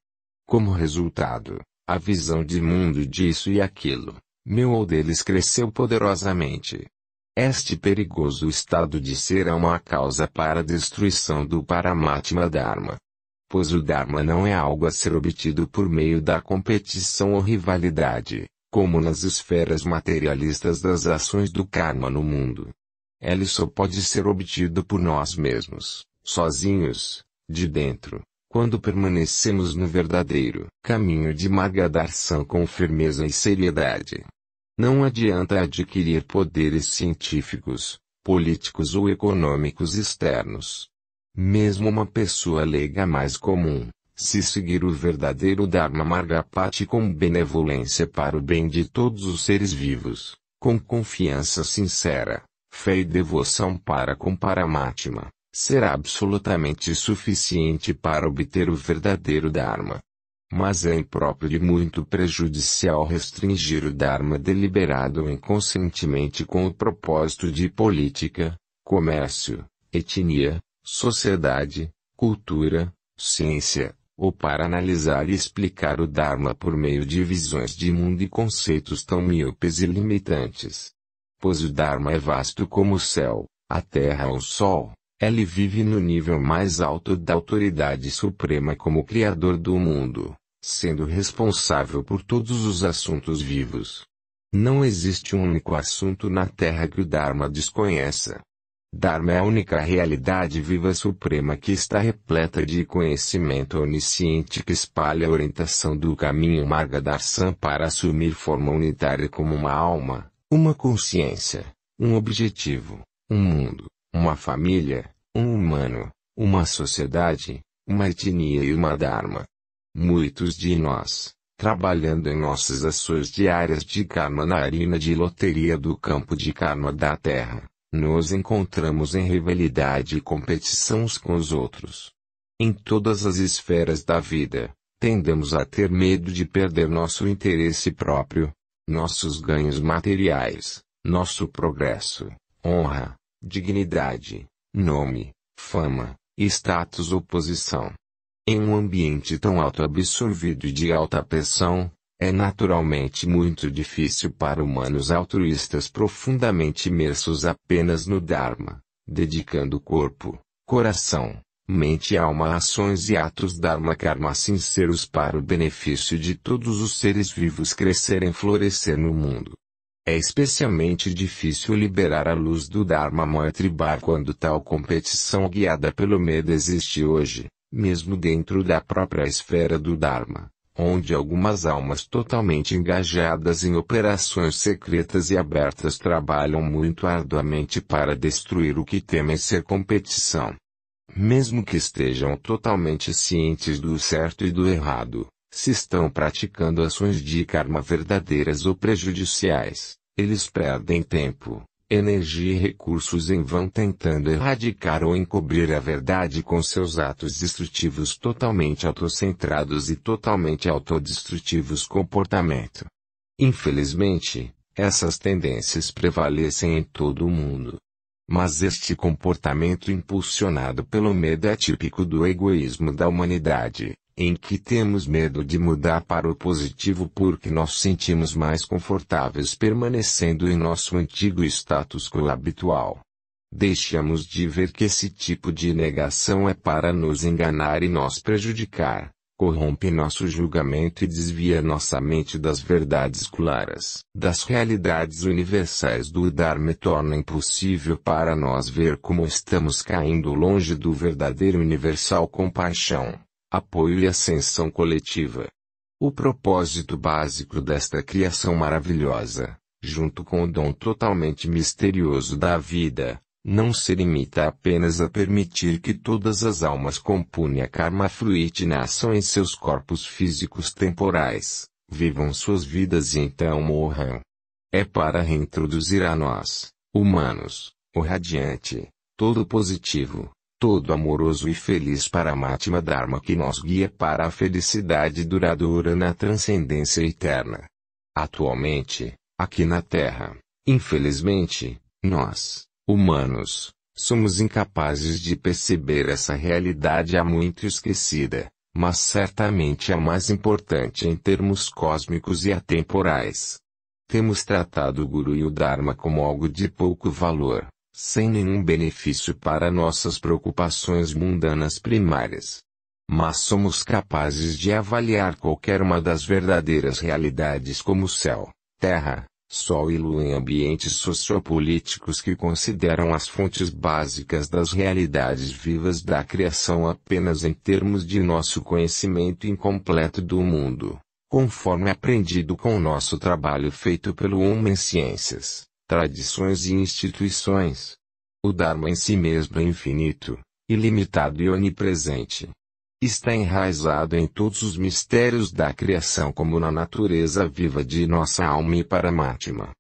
Speaker 1: Como resultado, a visão de mundo disso e aquilo, meu ou deles cresceu poderosamente. Este perigoso estado de ser é uma causa para a destruição do Paramatma Dharma. Pois o Dharma não é algo a ser obtido por meio da competição ou rivalidade, como nas esferas materialistas das ações do karma no mundo. Ele só pode ser obtido por nós mesmos, sozinhos, de dentro, quando permanecemos no verdadeiro caminho de Magadarsan com firmeza e seriedade. Não adianta adquirir poderes científicos, políticos ou econômicos externos. Mesmo uma pessoa leiga mais comum, se seguir o verdadeiro Dharma Margapati com benevolência para o bem de todos os seres vivos, com confiança sincera, fé e devoção para com Paramatma, será absolutamente suficiente para obter o verdadeiro Dharma. Mas é impróprio e muito prejudicial restringir o Dharma deliberado inconscientemente com o propósito de política, comércio, etnia, sociedade, cultura, ciência, ou para analisar e explicar o Dharma por meio de visões de mundo e conceitos tão míopes e limitantes. Pois o Dharma é vasto como o céu, a terra ou o sol, ele vive no nível mais alto da autoridade suprema como Criador do mundo, sendo responsável por todos os assuntos vivos. Não existe um único assunto na terra que o Dharma desconheça. Dharma é a única realidade viva suprema que está repleta de conhecimento onisciente que espalha a orientação do caminho Marga Darshan para assumir forma unitária como uma alma, uma consciência, um objetivo, um mundo, uma família, um humano, uma sociedade, uma etnia e uma Dharma. Muitos de nós, trabalhando em nossas ações diárias de karma na arena de loteria do campo de karma da Terra, nos encontramos em rivalidade e competição uns com os outros. Em todas as esferas da vida, tendemos a ter medo de perder nosso interesse próprio, nossos ganhos materiais, nosso progresso, honra, dignidade, nome, fama, status ou posição. Em um ambiente tão autoabsorvido e de alta pressão, é naturalmente muito difícil para humanos altruístas profundamente imersos apenas no Dharma, dedicando corpo, coração, mente e alma ações e atos Dharma Karma sinceros assim para o benefício de todos os seres vivos crescerem e florescer no mundo. É especialmente difícil liberar a luz do Dharma Moya tribar quando tal competição guiada pelo medo existe hoje, mesmo dentro da própria esfera do Dharma onde algumas almas totalmente engajadas em operações secretas e abertas trabalham muito arduamente para destruir o que temem ser competição. Mesmo que estejam totalmente cientes do certo e do errado, se estão praticando ações de karma verdadeiras ou prejudiciais, eles perdem tempo, energia e recursos em vão tentando erradicar ou encobrir a verdade com seus atos destrutivos totalmente autocentrados e totalmente autodestrutivos comportamento. Infelizmente, essas tendências prevalecem em todo o mundo. Mas este comportamento impulsionado pelo medo é típico do egoísmo da humanidade em que temos medo de mudar para o positivo porque nos sentimos mais confortáveis permanecendo em nosso antigo status quo habitual. Deixamos de ver que esse tipo de negação é para nos enganar e nos prejudicar, corrompe nosso julgamento e desvia nossa mente das verdades claras. Das realidades universais do Dharma torna impossível para nós ver como estamos caindo longe do verdadeiro universal compaixão apoio e ascensão coletiva. O propósito básico desta criação maravilhosa, junto com o dom totalmente misterioso da vida, não se limita apenas a permitir que todas as almas compunha karma fluite nasçam em seus corpos físicos temporais, vivam suas vidas e então morram. É para reintroduzir a nós, humanos, o radiante, todo positivo, todo amoroso e feliz para a Mátima Dharma que nos guia para a felicidade duradoura na transcendência eterna. Atualmente, aqui na Terra, infelizmente, nós, humanos, somos incapazes de perceber essa realidade há muito esquecida, mas certamente a mais importante em termos cósmicos e atemporais. Temos tratado o Guru e o Dharma como algo de pouco valor, sem nenhum benefício para nossas preocupações mundanas primárias. Mas somos capazes de avaliar qualquer uma das verdadeiras realidades como céu, terra, sol e lua em ambientes sociopolíticos que consideram as fontes básicas das realidades vivas da criação apenas em termos de nosso conhecimento incompleto do mundo, conforme aprendido com nosso trabalho feito pelo homem ciências tradições e instituições. O Dharma em si mesmo é infinito, ilimitado e onipresente. Está enraizado em todos os mistérios da criação, como na natureza viva de nossa alma e Paramatma.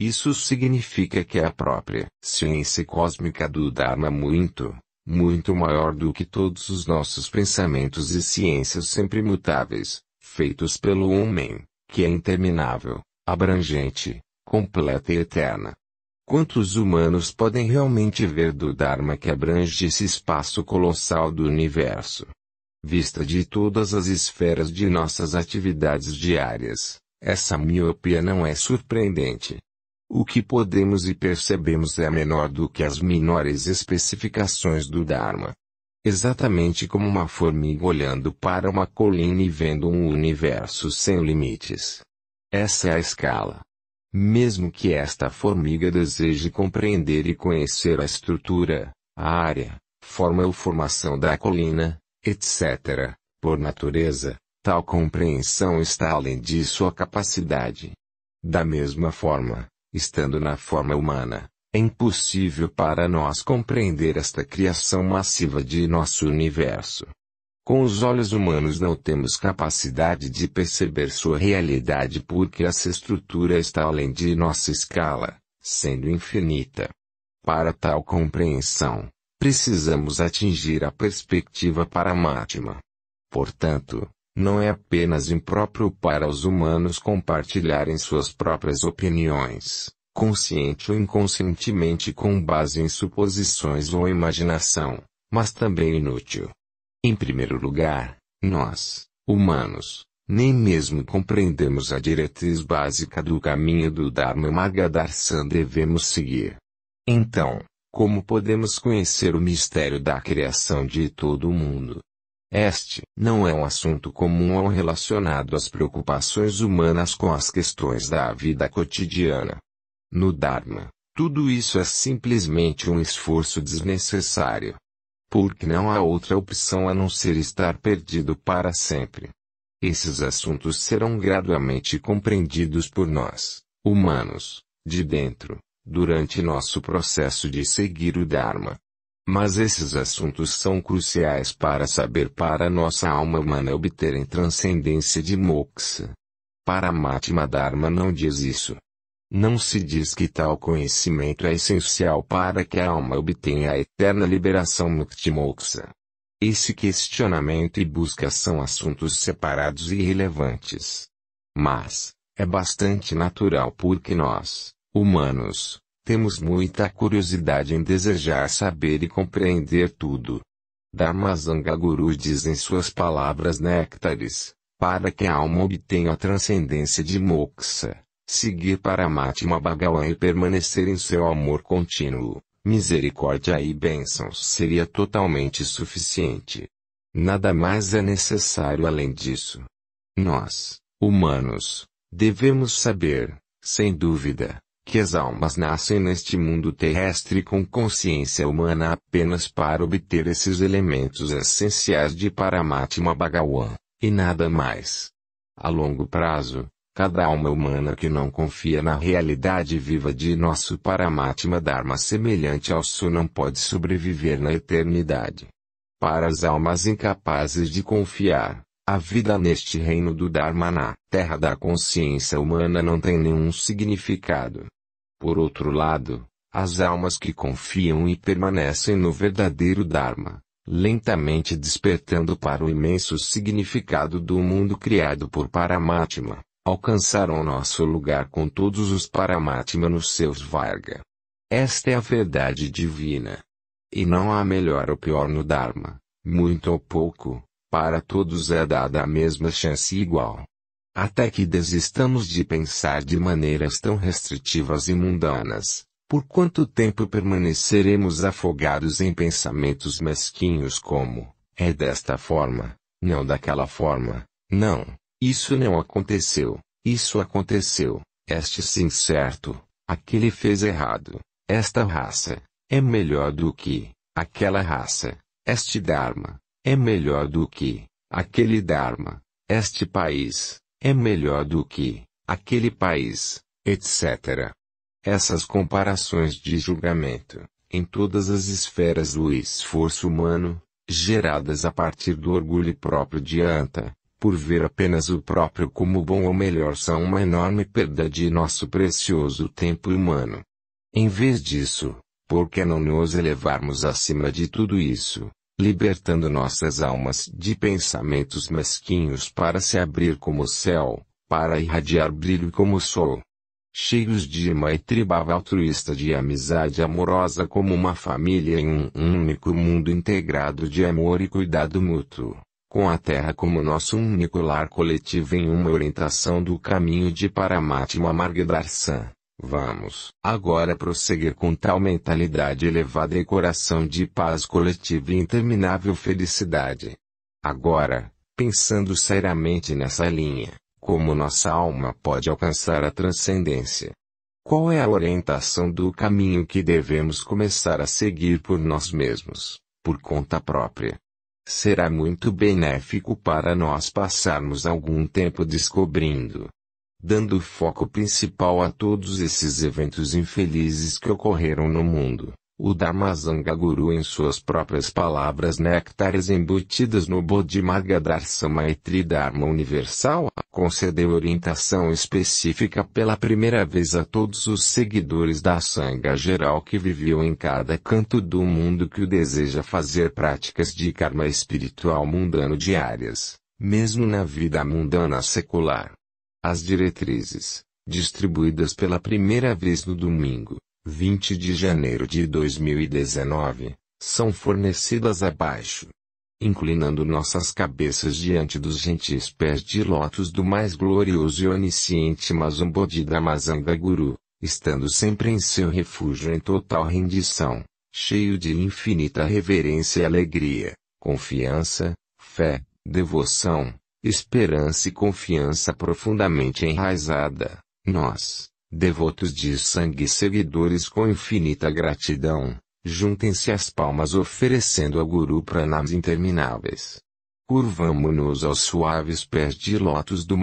Speaker 1: Isso significa que a própria ciência cósmica do Dharma é muito, muito maior do que todos os nossos pensamentos e ciências sempre mutáveis, feitos pelo homem, que é interminável, abrangente, completa e eterna. Quantos humanos podem realmente ver do Dharma que abrange esse espaço colossal do universo? Vista de todas as esferas de nossas atividades diárias, essa miopia não é surpreendente. O que podemos e percebemos é menor do que as menores especificações do Dharma. Exatamente como uma formiga olhando para uma colina e vendo um universo sem limites. Essa é a escala. Mesmo que esta formiga deseje compreender e conhecer a estrutura, a área, forma ou formação da colina, etc., por natureza, tal compreensão está além de sua capacidade. Da mesma forma, estando na forma humana, é impossível para nós compreender esta criação massiva de nosso universo. Com os olhos humanos não temos capacidade de perceber sua realidade porque essa estrutura está além de nossa escala, sendo infinita. Para tal compreensão, precisamos atingir a perspectiva paramátima. Portanto, não é apenas impróprio para os humanos compartilharem suas próprias opiniões, consciente ou inconscientemente com base em suposições ou imaginação, mas também inútil, em primeiro lugar, nós, humanos, nem mesmo compreendemos a diretriz básica do caminho do Dharma Magadarsan devemos seguir. Então, como podemos conhecer o mistério da criação de todo o mundo? Este não é um assunto comum ou relacionado às preocupações humanas com as questões da vida cotidiana. No Dharma, tudo isso é simplesmente um esforço desnecessário porque não há outra opção a não ser estar perdido para sempre. Esses assuntos serão gradualmente compreendidos por nós, humanos, de dentro, durante nosso processo de seguir o Dharma. Mas esses assuntos são cruciais para saber para nossa alma humana obterem transcendência de moksha. Matma Dharma não diz isso. Não se diz que tal conhecimento é essencial para que a alma obtenha a eterna liberação mukti-moksha. Esse questionamento e busca são assuntos separados e irrelevantes. Mas, é bastante natural porque nós, humanos, temos muita curiosidade em desejar saber e compreender tudo. Dharmazanga Guru diz em suas palavras néctares, para que a alma obtenha a transcendência de moksha, seguir para Matima Bhagawan e permanecer em seu amor contínuo, misericórdia e bênçãos seria totalmente suficiente. Nada mais é necessário além disso. Nós, humanos, devemos saber, sem dúvida, que as almas nascem neste mundo terrestre com consciência humana apenas para obter esses elementos essenciais de Paramatma Bhagawan, e nada mais. A longo prazo, Cada alma humana que não confia na realidade viva de nosso Paramatma Dharma semelhante ao Su não pode sobreviver na eternidade. Para as almas incapazes de confiar, a vida neste reino do Dharma na terra da consciência humana não tem nenhum significado. Por outro lado, as almas que confiam e permanecem no verdadeiro Dharma, lentamente despertando para o imenso significado do mundo criado por Paramatma, alcançaram nosso lugar com todos os Paramatma nos seus Varga. Esta é a verdade divina. E não há melhor ou pior no Dharma, muito ou pouco, para todos é dada a mesma chance igual. Até que desistamos de pensar de maneiras tão restritivas e mundanas, por quanto tempo permaneceremos afogados em pensamentos mesquinhos como, é desta forma, não daquela forma, não, isso não aconteceu, isso aconteceu, este sim certo, aquele fez errado, esta raça, é melhor do que, aquela raça, este Dharma, é melhor do que, aquele Dharma, este país, é melhor do que, aquele país, etc. Essas comparações de julgamento, em todas as esferas do esforço humano, geradas a partir do orgulho próprio de Anta, por ver apenas o próprio como bom ou melhor são uma enorme perda de nosso precioso tempo humano. Em vez disso, por que não nos elevarmos acima de tudo isso, libertando nossas almas de pensamentos mesquinhos para se abrir como o céu, para irradiar brilho como o sol? Cheios de uma tribava altruísta de amizade amorosa como uma família em um único mundo integrado de amor e cuidado mútuo com a Terra como nosso único lar coletivo em uma orientação do caminho de Paramatma Margdarshan. Vamos agora prosseguir com tal mentalidade elevada e coração de paz coletiva e interminável felicidade. Agora, pensando seriamente nessa linha, como nossa alma pode alcançar a transcendência? Qual é a orientação do caminho que devemos começar a seguir por nós mesmos, por conta própria? será muito benéfico para nós passarmos algum tempo descobrindo, dando foco principal a todos esses eventos infelizes que ocorreram no mundo o Dharmazanga Guru em suas próprias palavras néctares embutidas no Bodhimaga Darsama e Dharma Universal, concedeu orientação específica pela primeira vez a todos os seguidores da Sangha geral que viviam em cada canto do mundo que o deseja fazer práticas de karma espiritual mundano diárias, mesmo na vida mundana secular. As diretrizes, distribuídas pela primeira vez no domingo, 20 de janeiro de 2019, são fornecidas abaixo. Inclinando nossas cabeças diante dos gentis pés de lótus do mais glorioso e onisciente Mazumbodhi Mazanga Guru, estando sempre em seu refúgio em total rendição, cheio de infinita reverência e alegria, confiança, fé, devoção, esperança e confiança profundamente enraizada, nós Devotos de sangue seguidores com infinita gratidão, juntem-se as palmas oferecendo a Guru pranams intermináveis. Curvamo-nos aos suaves pés de lótus do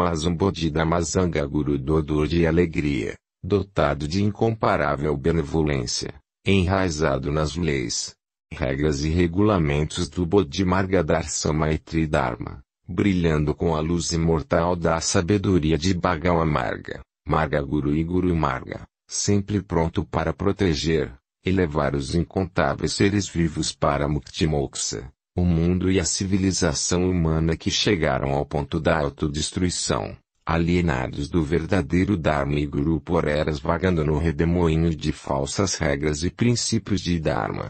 Speaker 1: da Mazanga Guru odor de alegria, dotado de incomparável benevolência, enraizado nas leis, regras e regulamentos do Bodhimarga Darsama e Tridharma, brilhando com a luz imortal da sabedoria de Bhagavan Marga. Marga Guru e Guru Marga, sempre pronto para proteger, e levar os incontáveis seres vivos para Mukti Moksha, o mundo e a civilização humana que chegaram ao ponto da autodestruição, alienados do verdadeiro Dharma e Guru por eras vagando no redemoinho de falsas regras e princípios de Dharma.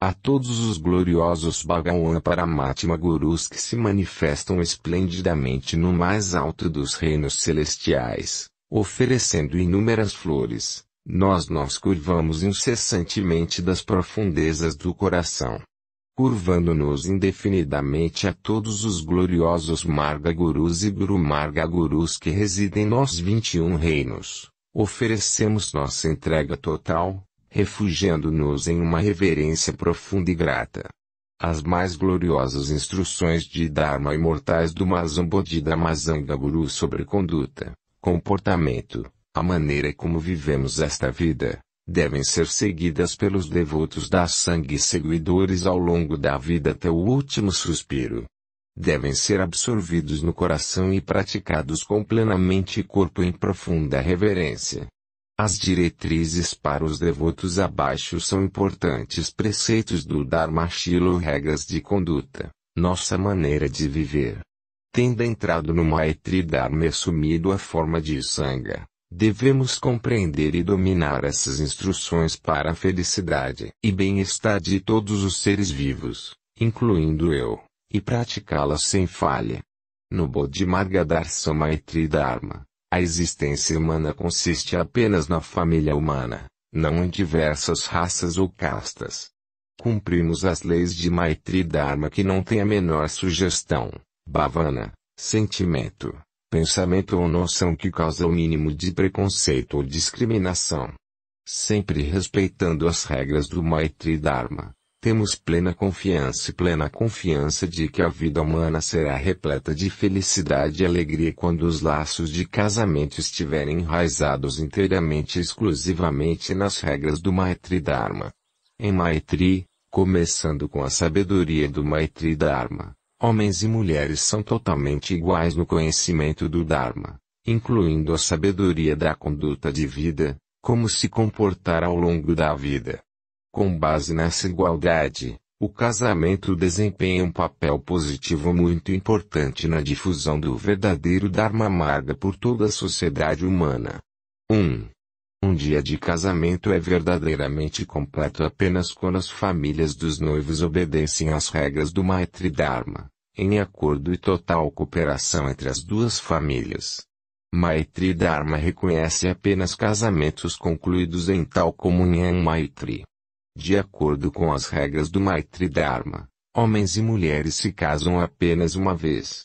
Speaker 1: A todos os gloriosos Bhagawan Paramatma Gurus que se manifestam esplendidamente no mais alto dos reinos celestiais oferecendo inúmeras flores, nós nos curvamos incessantemente das profundezas do coração. Curvando-nos indefinidamente a todos os gloriosos Margagurus e Guru Margagurus que residem nos 21 reinos, oferecemos nossa entrega total, refugiando-nos em uma reverência profunda e grata. As mais gloriosas instruções de Dharma imortais do Mazambodhi Mazangaburu sobre conduta, comportamento, a maneira como vivemos esta vida, devem ser seguidas pelos devotos da sangue seguidores ao longo da vida até o último suspiro. Devem ser absorvidos no coração e praticados com plenamente corpo em profunda reverência. As diretrizes para os devotos abaixo são importantes preceitos do Dharma Shilo regras de conduta, nossa maneira de viver, tendo entrado no Maitri Dharma e assumido a forma de Sangha, devemos compreender e dominar essas instruções para a felicidade e bem-estar de todos os seres vivos, incluindo eu, e praticá-las sem falha. No Bodhimarga Maitri Dharma, a existência humana consiste apenas na família humana, não em diversas raças ou castas. Cumprimos as leis de Maitri Dharma que não tem a menor sugestão Bhavana, sentimento, pensamento ou noção que causa o mínimo de preconceito ou discriminação. Sempre respeitando as regras do Maitri Dharma, temos plena confiança e plena confiança de que a vida humana será repleta de felicidade e alegria quando os laços de casamento estiverem enraizados inteiramente e exclusivamente nas regras do Maitri Dharma. Em Maitri, começando com a sabedoria do Maitri Dharma, Homens e mulheres são totalmente iguais no conhecimento do Dharma, incluindo a sabedoria da conduta de vida, como se comportar ao longo da vida. Com base nessa igualdade, o casamento desempenha um papel positivo muito importante na difusão do verdadeiro Dharma Marga por toda a sociedade humana. 1. Um, um dia de casamento é verdadeiramente completo apenas quando as famílias dos noivos obedecem às regras do Maitri Dharma em acordo e total cooperação entre as duas famílias. Maitri Dharma reconhece apenas casamentos concluídos em tal comunhão Maitri. De acordo com as regras do Maitri Dharma, homens e mulheres se casam apenas uma vez.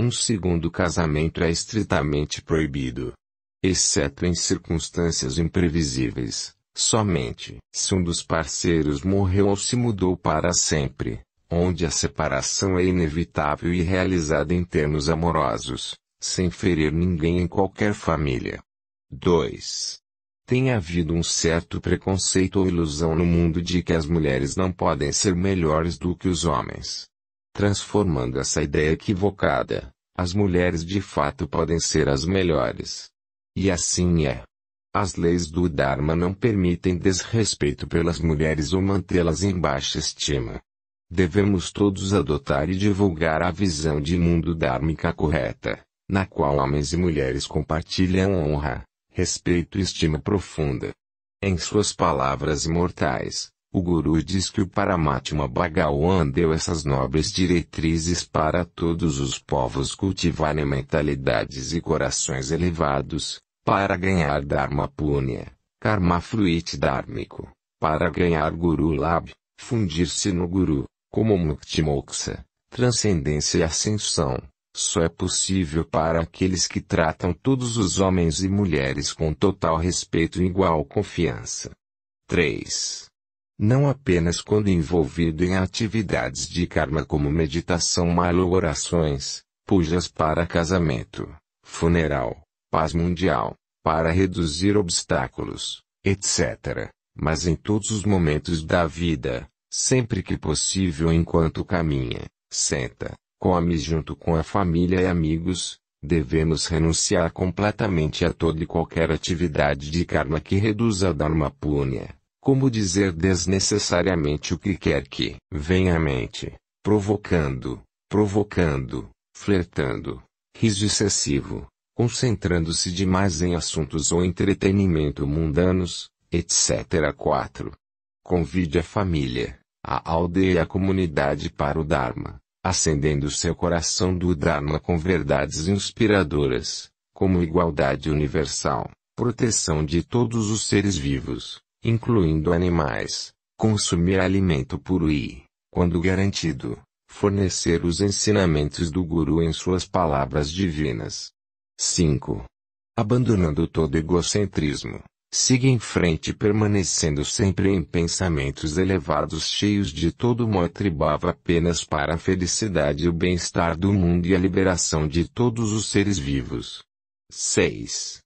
Speaker 1: Um segundo casamento é estritamente proibido. Exceto em circunstâncias imprevisíveis, somente se um dos parceiros morreu ou se mudou para sempre onde a separação é inevitável e realizada em termos amorosos, sem ferir ninguém em qualquer família. 2. Tem havido um certo preconceito ou ilusão no mundo de que as mulheres não podem ser melhores do que os homens. Transformando essa ideia equivocada, as mulheres de fato podem ser as melhores. E assim é. As leis do Dharma não permitem desrespeito pelas mulheres ou mantê-las em baixa estima. Devemos todos adotar e divulgar a visão de mundo dármica correta, na qual homens e mulheres compartilham honra, respeito e estima profunda. Em suas palavras imortais, o Guru diz que o Paramatma Bhagawan deu essas nobres diretrizes para todos os povos cultivarem mentalidades e corações elevados, para ganhar Dharma Punya, Karma Fruit Dharmico, para ganhar Guru Lab, fundir-se no Guru, como Mukti-moksha, transcendência e ascensão, só é possível para aqueles que tratam todos os homens e mulheres com total respeito e igual confiança. 3. Não apenas quando envolvido em atividades de karma como meditação mala ou orações, pujas para casamento, funeral, paz mundial, para reduzir obstáculos, etc., mas em todos os momentos da vida, sempre que possível enquanto caminha, senta, come junto com a família e amigos, devemos renunciar completamente a toda e qualquer atividade de karma que reduza a Dharma Punya, como dizer desnecessariamente o que quer que venha à mente, provocando, provocando, flertando, riso excessivo, concentrando-se demais em assuntos ou entretenimento mundanos, etc. 4. Convide a família, a aldeia e a comunidade para o Dharma, acendendo seu coração do Dharma com verdades inspiradoras, como igualdade universal, proteção de todos os seres vivos, incluindo animais, consumir alimento puro e, quando garantido, fornecer os ensinamentos do Guru em suas palavras divinas. 5. Abandonando todo egocentrismo, Siga em frente permanecendo sempre em pensamentos elevados cheios de todo o motribava apenas para a felicidade e o bem-estar do mundo e a liberação de todos os seres vivos. 6.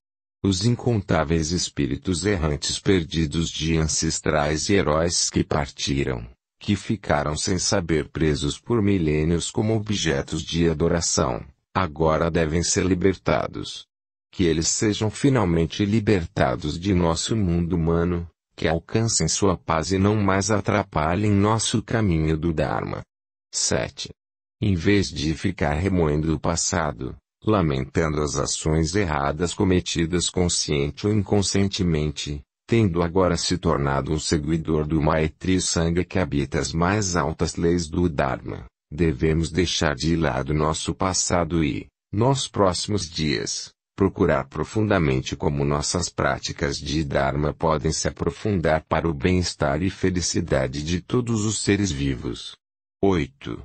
Speaker 1: Os incontáveis espíritos errantes perdidos de ancestrais e heróis que partiram, que ficaram sem saber presos por milênios como objetos de adoração, agora devem ser libertados que eles sejam finalmente libertados de nosso mundo humano, que alcancem sua paz e não mais atrapalhem nosso caminho do Dharma. 7. Em vez de ficar remoendo o passado, lamentando as ações erradas cometidas consciente ou inconscientemente, tendo agora se tornado um seguidor do Maitri Sangha que habita as mais altas leis do Dharma, devemos deixar de lado nosso passado e, nos próximos dias, procurar profundamente como nossas práticas de Dharma podem se aprofundar para o bem-estar e felicidade de todos os seres vivos. 8.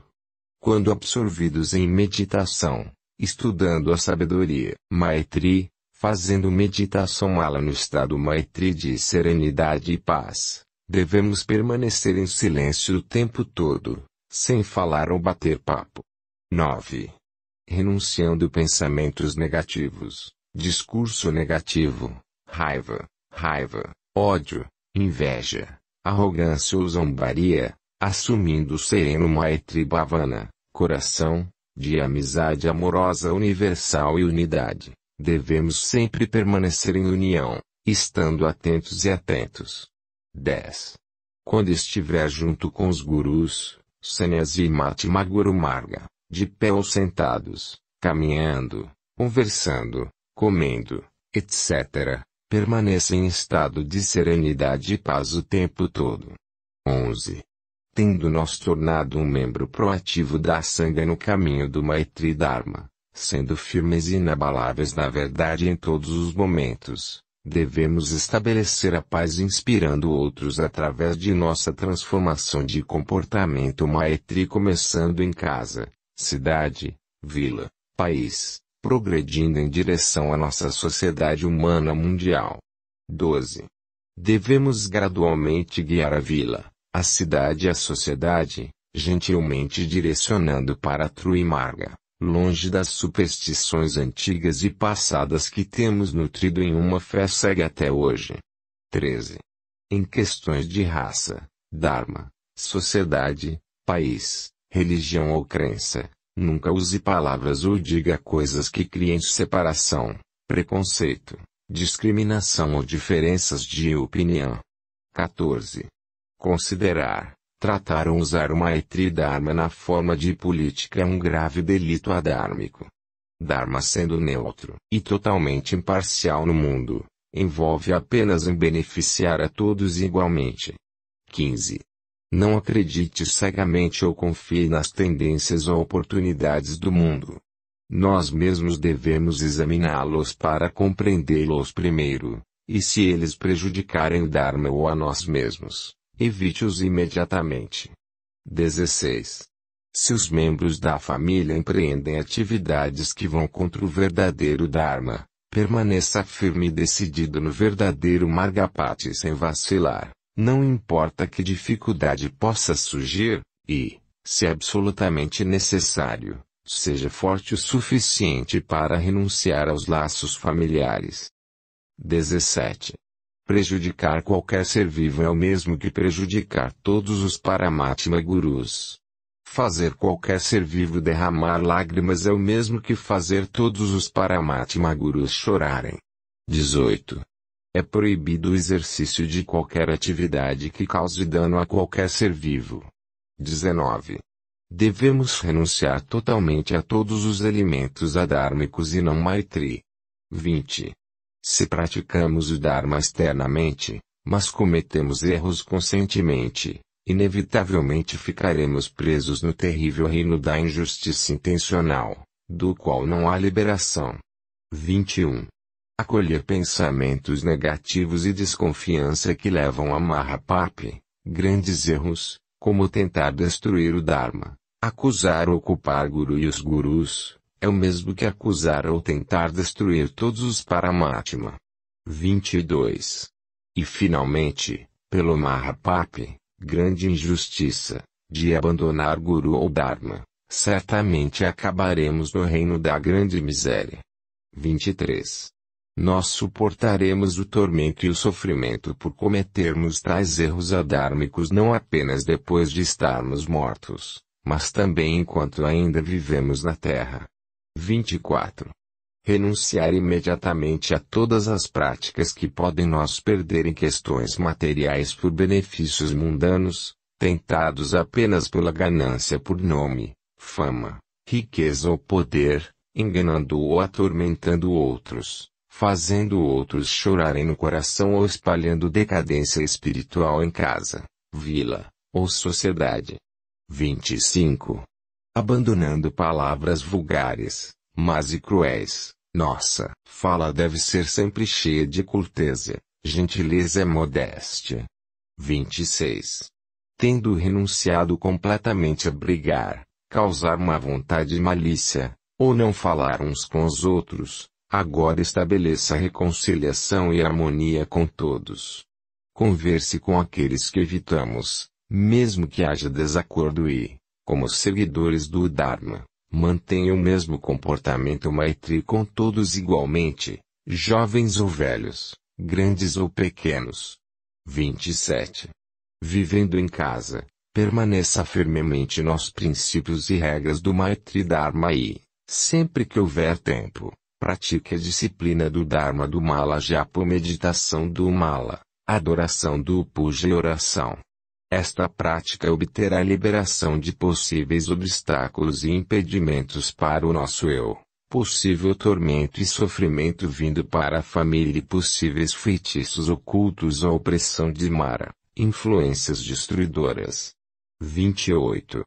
Speaker 1: Quando absorvidos em meditação, estudando a sabedoria, Maitri, fazendo meditação mala no estado Maitri de serenidade e paz, devemos permanecer em silêncio o tempo todo, sem falar ou bater papo. 9 renunciando pensamentos negativos, discurso negativo, raiva, raiva, ódio, inveja, arrogância ou zombaria, assumindo o sereno Maitri Bhavana, coração, de amizade amorosa universal e unidade, devemos sempre permanecer em união, estando atentos e atentos. 10. Quando estiver junto com os gurus, Sannyasi mati Guru Marga, de pé ou sentados, caminhando, conversando, comendo, etc., permanecem em estado de serenidade e paz o tempo todo. 11. Tendo nos tornado um membro proativo da sangha no caminho do Maitri Dharma, sendo firmes e inabaláveis na verdade em todos os momentos, devemos estabelecer a paz inspirando outros através de nossa transformação de comportamento Maitri começando em casa cidade, vila, país, progredindo em direção à nossa sociedade humana mundial. 12. Devemos gradualmente guiar a vila, a cidade e a sociedade, gentilmente direcionando para a Truimarga, longe das superstições antigas e passadas que temos nutrido em uma fé cega até hoje. 13. Em questões de raça, Dharma, sociedade, país, religião ou crença. Nunca use palavras ou diga coisas que criem separação, preconceito, discriminação ou diferenças de opinião. 14. Considerar, tratar ou usar uma dharma na forma de política é um grave delito adármico. Dharma sendo neutro e totalmente imparcial no mundo, envolve apenas em beneficiar a todos igualmente. 15. Não acredite cegamente ou confie nas tendências ou oportunidades do mundo. Nós mesmos devemos examiná-los para compreendê-los primeiro, e se eles prejudicarem o Dharma ou a nós mesmos, evite-os imediatamente. 16. Se os membros da família empreendem atividades que vão contra o verdadeiro Dharma, permaneça firme e decidido no verdadeiro Margapati sem vacilar não importa que dificuldade possa surgir, e, se absolutamente necessário, seja forte o suficiente para renunciar aos laços familiares. 17. Prejudicar qualquer ser vivo é o mesmo que prejudicar todos os Paramatma Gurus. Fazer qualquer ser vivo derramar lágrimas é o mesmo que fazer todos os Paramatma Gurus chorarem. 18. É proibido o exercício de qualquer atividade que cause dano a qualquer ser vivo. 19. Devemos renunciar totalmente a todos os alimentos adármicos e não maitri. 20. Se praticamos o Dharma externamente, mas cometemos erros conscientemente, inevitavelmente ficaremos presos no terrível reino da injustiça intencional, do qual não há liberação. 21 acolher pensamentos negativos e desconfiança que levam a Mahapapi, grandes erros, como tentar destruir o Dharma, acusar ou culpar Guru e os Gurus, é o mesmo que acusar ou tentar destruir todos os Paramatma. 22. E finalmente, pelo Mahapapi, grande injustiça, de abandonar Guru ou Dharma, certamente acabaremos no reino da grande miséria. 23 nós suportaremos o tormento e o sofrimento por cometermos tais erros adármicos não apenas depois de estarmos mortos, mas também enquanto ainda vivemos na terra. 24. Renunciar imediatamente a todas as práticas que podem nos perder em questões materiais por benefícios mundanos, tentados apenas pela ganância por nome, fama, riqueza ou poder, enganando ou atormentando outros fazendo outros chorarem no coração ou espalhando decadência espiritual em casa, vila ou sociedade. 25. Abandonando palavras vulgares, mas e cruéis, nossa fala deve ser sempre cheia de cortesia, gentileza é e modéstia. 26. Tendo renunciado completamente a brigar, causar má vontade e malícia, ou não falar uns com os outros, Agora estabeleça reconciliação e harmonia com todos. Converse com aqueles que evitamos, mesmo que haja desacordo e, como seguidores do Dharma, mantenha o mesmo comportamento maitri com todos igualmente, jovens ou velhos, grandes ou pequenos. 27. Vivendo em casa, permaneça firmemente nos princípios e regras do Maitri Dharma e, sempre que houver tempo, pratique a disciplina do Dharma do Mala Japo meditação do Mala, adoração do Puja e oração. Esta prática obterá liberação de possíveis obstáculos e impedimentos para o nosso eu, possível tormento e sofrimento vindo para a família e possíveis feitiços ocultos ou opressão de Mara, influências destruidoras. 28.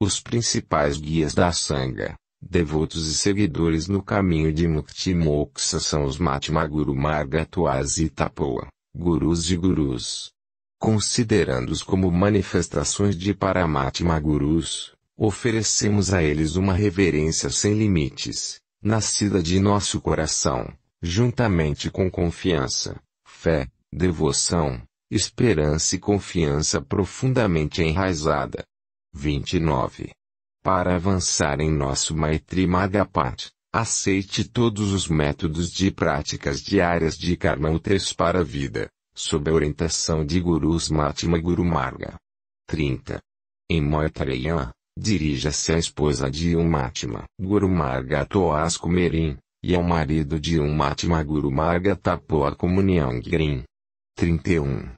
Speaker 1: Os principais guias da Sangha Devotos e seguidores no caminho de Mukti Moksha são os Matmaguru Margatuas e Tapoa, gurus de gurus. Considerando-os como manifestações de Paramatma Gurus, oferecemos a eles uma reverência sem limites, nascida de nosso coração, juntamente com confiança, fé, devoção, esperança e confiança profundamente enraizada. 29. Para avançar em nosso Maitri Madhapat, aceite todos os métodos de práticas diárias de Karma úteis para a vida, sob a orientação de Gurus Mahatma Guru Marga. 30. Em Moitareya, dirija-se à esposa de um Mahatma Guru Marga Toas Kumerim, e ao marido de um Mahatma Guru Marga Tapoa Comunhão Girim. 31.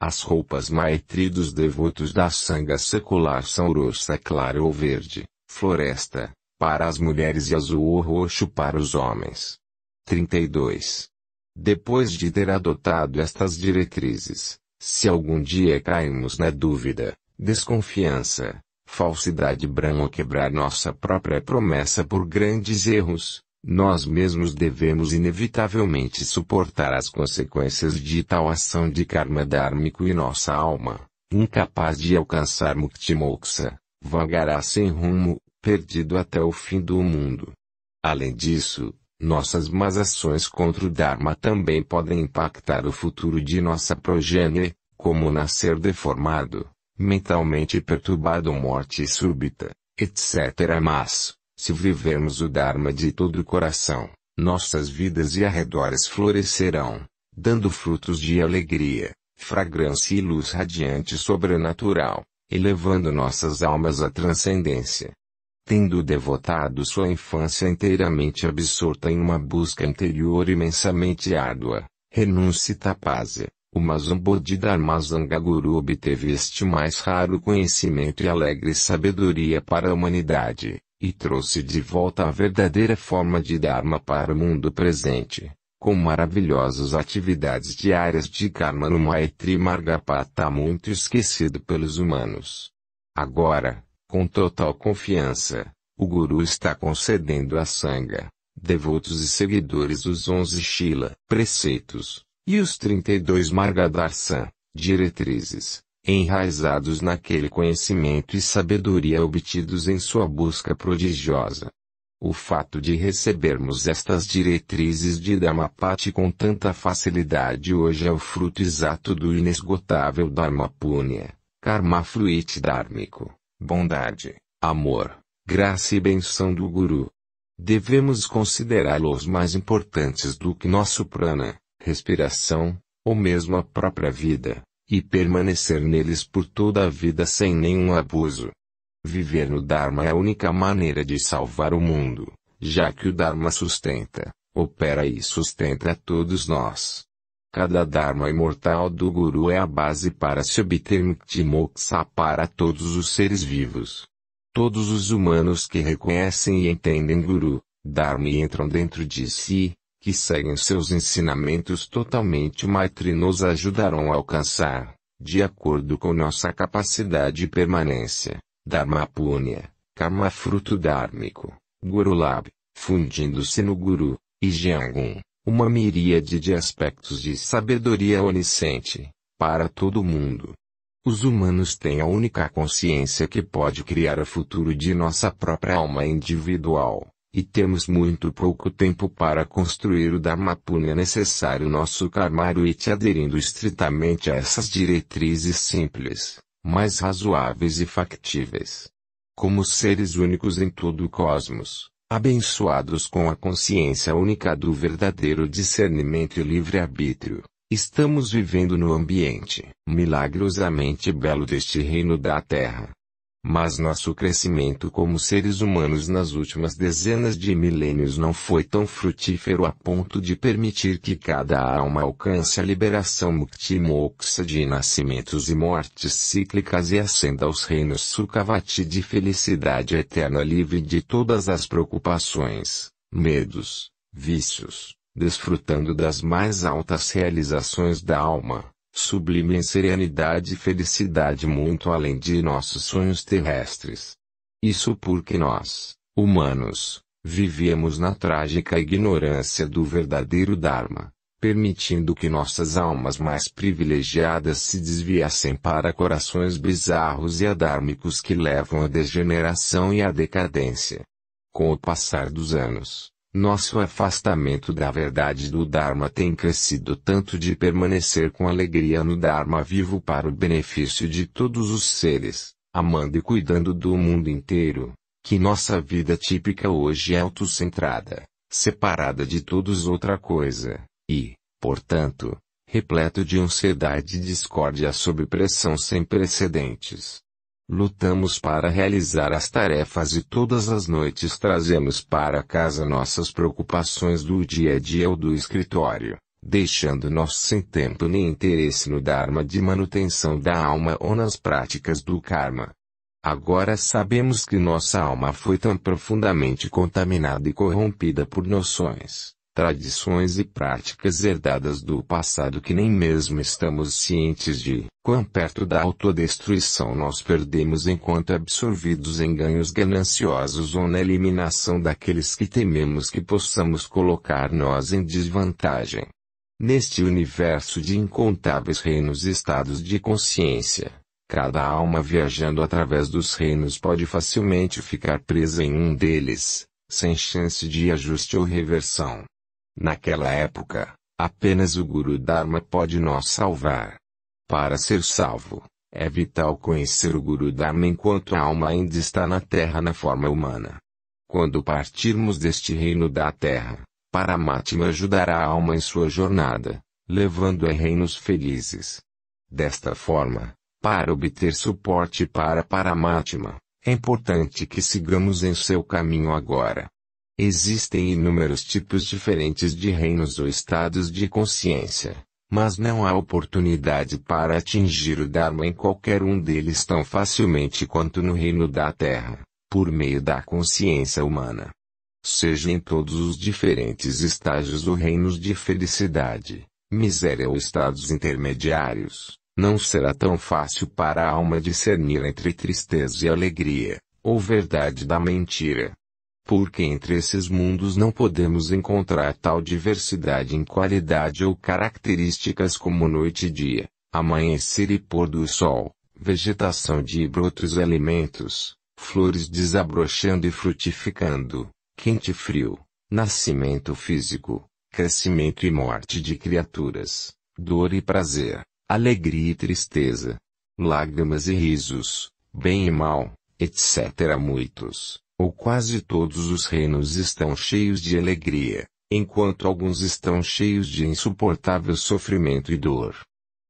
Speaker 1: As roupas maitri dos devotos da sanga secular são roxa clara ou verde, floresta, para as mulheres e azul ou roxo para os homens. 32. Depois de ter adotado estas diretrizes, se algum dia caímos na dúvida, desconfiança, falsidade branca ou quebrar nossa própria promessa por grandes erros, nós mesmos devemos inevitavelmente suportar as consequências de tal ação de karma dármico e nossa alma, incapaz de alcançar Mukti Moksha, vagará sem rumo, perdido até o fim do mundo. Além disso, nossas más ações contra o Dharma também podem impactar o futuro de nossa progênie, como nascer deformado, mentalmente perturbado morte súbita, etc. Mas, se vivermos o Dharma de todo o coração, nossas vidas e arredores florescerão, dando frutos de alegria, fragrância e luz radiante sobrenatural, elevando nossas almas à transcendência. Tendo devotado sua infância inteiramente absorta em uma busca interior imensamente árdua, renúncia tapase, o Mazambodhidharma Guru obteve este mais raro conhecimento e alegre sabedoria para a humanidade e trouxe de volta a verdadeira forma de Dharma para o mundo presente, com maravilhosas atividades diárias de Karma no Maitri Margapata muito esquecido pelos humanos. Agora, com total confiança, o Guru está concedendo a Sangha, devotos e seguidores os onze Shila, preceitos, e os 32 Margadarshan, diretrizes enraizados naquele conhecimento e sabedoria obtidos em sua busca prodigiosa. O fato de recebermos estas diretrizes de Dharmapati com tanta facilidade hoje é o fruto exato do inesgotável Dharmapunya, karma Fluit dármico, bondade, amor, graça e benção do Guru. Devemos considerá-los mais importantes do que nosso prana, respiração, ou mesmo a própria vida e permanecer neles por toda a vida sem nenhum abuso. Viver no Dharma é a única maneira de salvar o mundo, já que o Dharma sustenta, opera e sustenta a todos nós. Cada Dharma imortal do Guru é a base para se obter Mukti Moksha para todos os seres vivos. Todos os humanos que reconhecem e entendem Guru, Dharma e entram dentro de si, que seguem seus ensinamentos totalmente maitri nos ajudarão a alcançar, de acordo com nossa capacidade e permanência, Dharma Punya, Karma Fruto Dármico, Guru Lab, fundindo-se no Guru, e Jiangun, uma miríade de aspectos de sabedoria onisciente, para todo mundo. Os humanos têm a única consciência que pode criar o futuro de nossa própria alma individual. E temos muito pouco tempo para construir o Dharma Puna necessário nosso te aderindo estritamente a essas diretrizes simples, mais razoáveis e factíveis. Como seres únicos em todo o cosmos, abençoados com a consciência única do verdadeiro discernimento e livre-arbítrio, estamos vivendo no ambiente milagrosamente belo deste reino da Terra mas nosso crescimento como seres humanos nas últimas dezenas de milênios não foi tão frutífero a ponto de permitir que cada alma alcance a liberação mukti moksa de nascimentos e mortes cíclicas e ascenda aos reinos Sukhavati de felicidade eterna livre de todas as preocupações, medos, vícios, desfrutando das mais altas realizações da alma sublime em serenidade e felicidade muito além de nossos sonhos terrestres. Isso porque nós, humanos, vivíamos na trágica ignorância do verdadeiro Dharma, permitindo que nossas almas mais privilegiadas se desviassem para corações bizarros e adármicos que levam à degeneração e à decadência. Com o passar dos anos, nosso afastamento da verdade do Dharma tem crescido tanto de permanecer com alegria no Dharma vivo para o benefício de todos os seres, amando e cuidando do mundo inteiro, que nossa vida típica hoje é autocentrada, separada de todos outra coisa, e, portanto, repleto de ansiedade e discórdia sob pressão sem precedentes. Lutamos para realizar as tarefas e todas as noites trazemos para casa nossas preocupações do dia a dia ou do escritório, deixando-nos sem tempo nem interesse no Dharma de manutenção da alma ou nas práticas do Karma. Agora sabemos que nossa alma foi tão profundamente contaminada e corrompida por noções tradições e práticas herdadas do passado que nem mesmo estamos cientes de quão perto da autodestruição nós perdemos enquanto absorvidos em ganhos gananciosos ou na eliminação daqueles que tememos que possamos colocar nós em desvantagem. Neste universo de incontáveis reinos e estados de consciência, cada alma viajando através dos reinos pode facilmente ficar presa em um deles, sem chance de ajuste ou reversão. Naquela época, apenas o Guru Dharma pode nos salvar. Para ser salvo, é vital conhecer o Guru Dharma enquanto a alma ainda está na Terra na forma humana. Quando partirmos deste reino da Terra, Paramatma ajudará a alma em sua jornada, levando-a reinos felizes. Desta forma, para obter suporte para Paramatma, é importante que sigamos em seu caminho agora. Existem inúmeros tipos diferentes de reinos ou estados de consciência, mas não há oportunidade para atingir o Dharma em qualquer um deles tão facilmente quanto no reino da Terra, por meio da consciência humana. Seja em todos os diferentes estágios ou reinos de felicidade, miséria ou estados intermediários, não será tão fácil para a alma discernir entre tristeza e alegria, ou verdade da mentira porque entre esses mundos não podemos encontrar tal diversidade em qualidade ou características como noite e dia, amanhecer e pôr do sol, vegetação de e brotos alimentos, flores desabrochando e frutificando, quente e frio, nascimento físico, crescimento e morte de criaturas, dor e prazer, alegria e tristeza, lágrimas e risos, bem e mal, etc. Muitos ou quase todos os reinos estão cheios de alegria, enquanto alguns estão cheios de insuportável sofrimento e dor.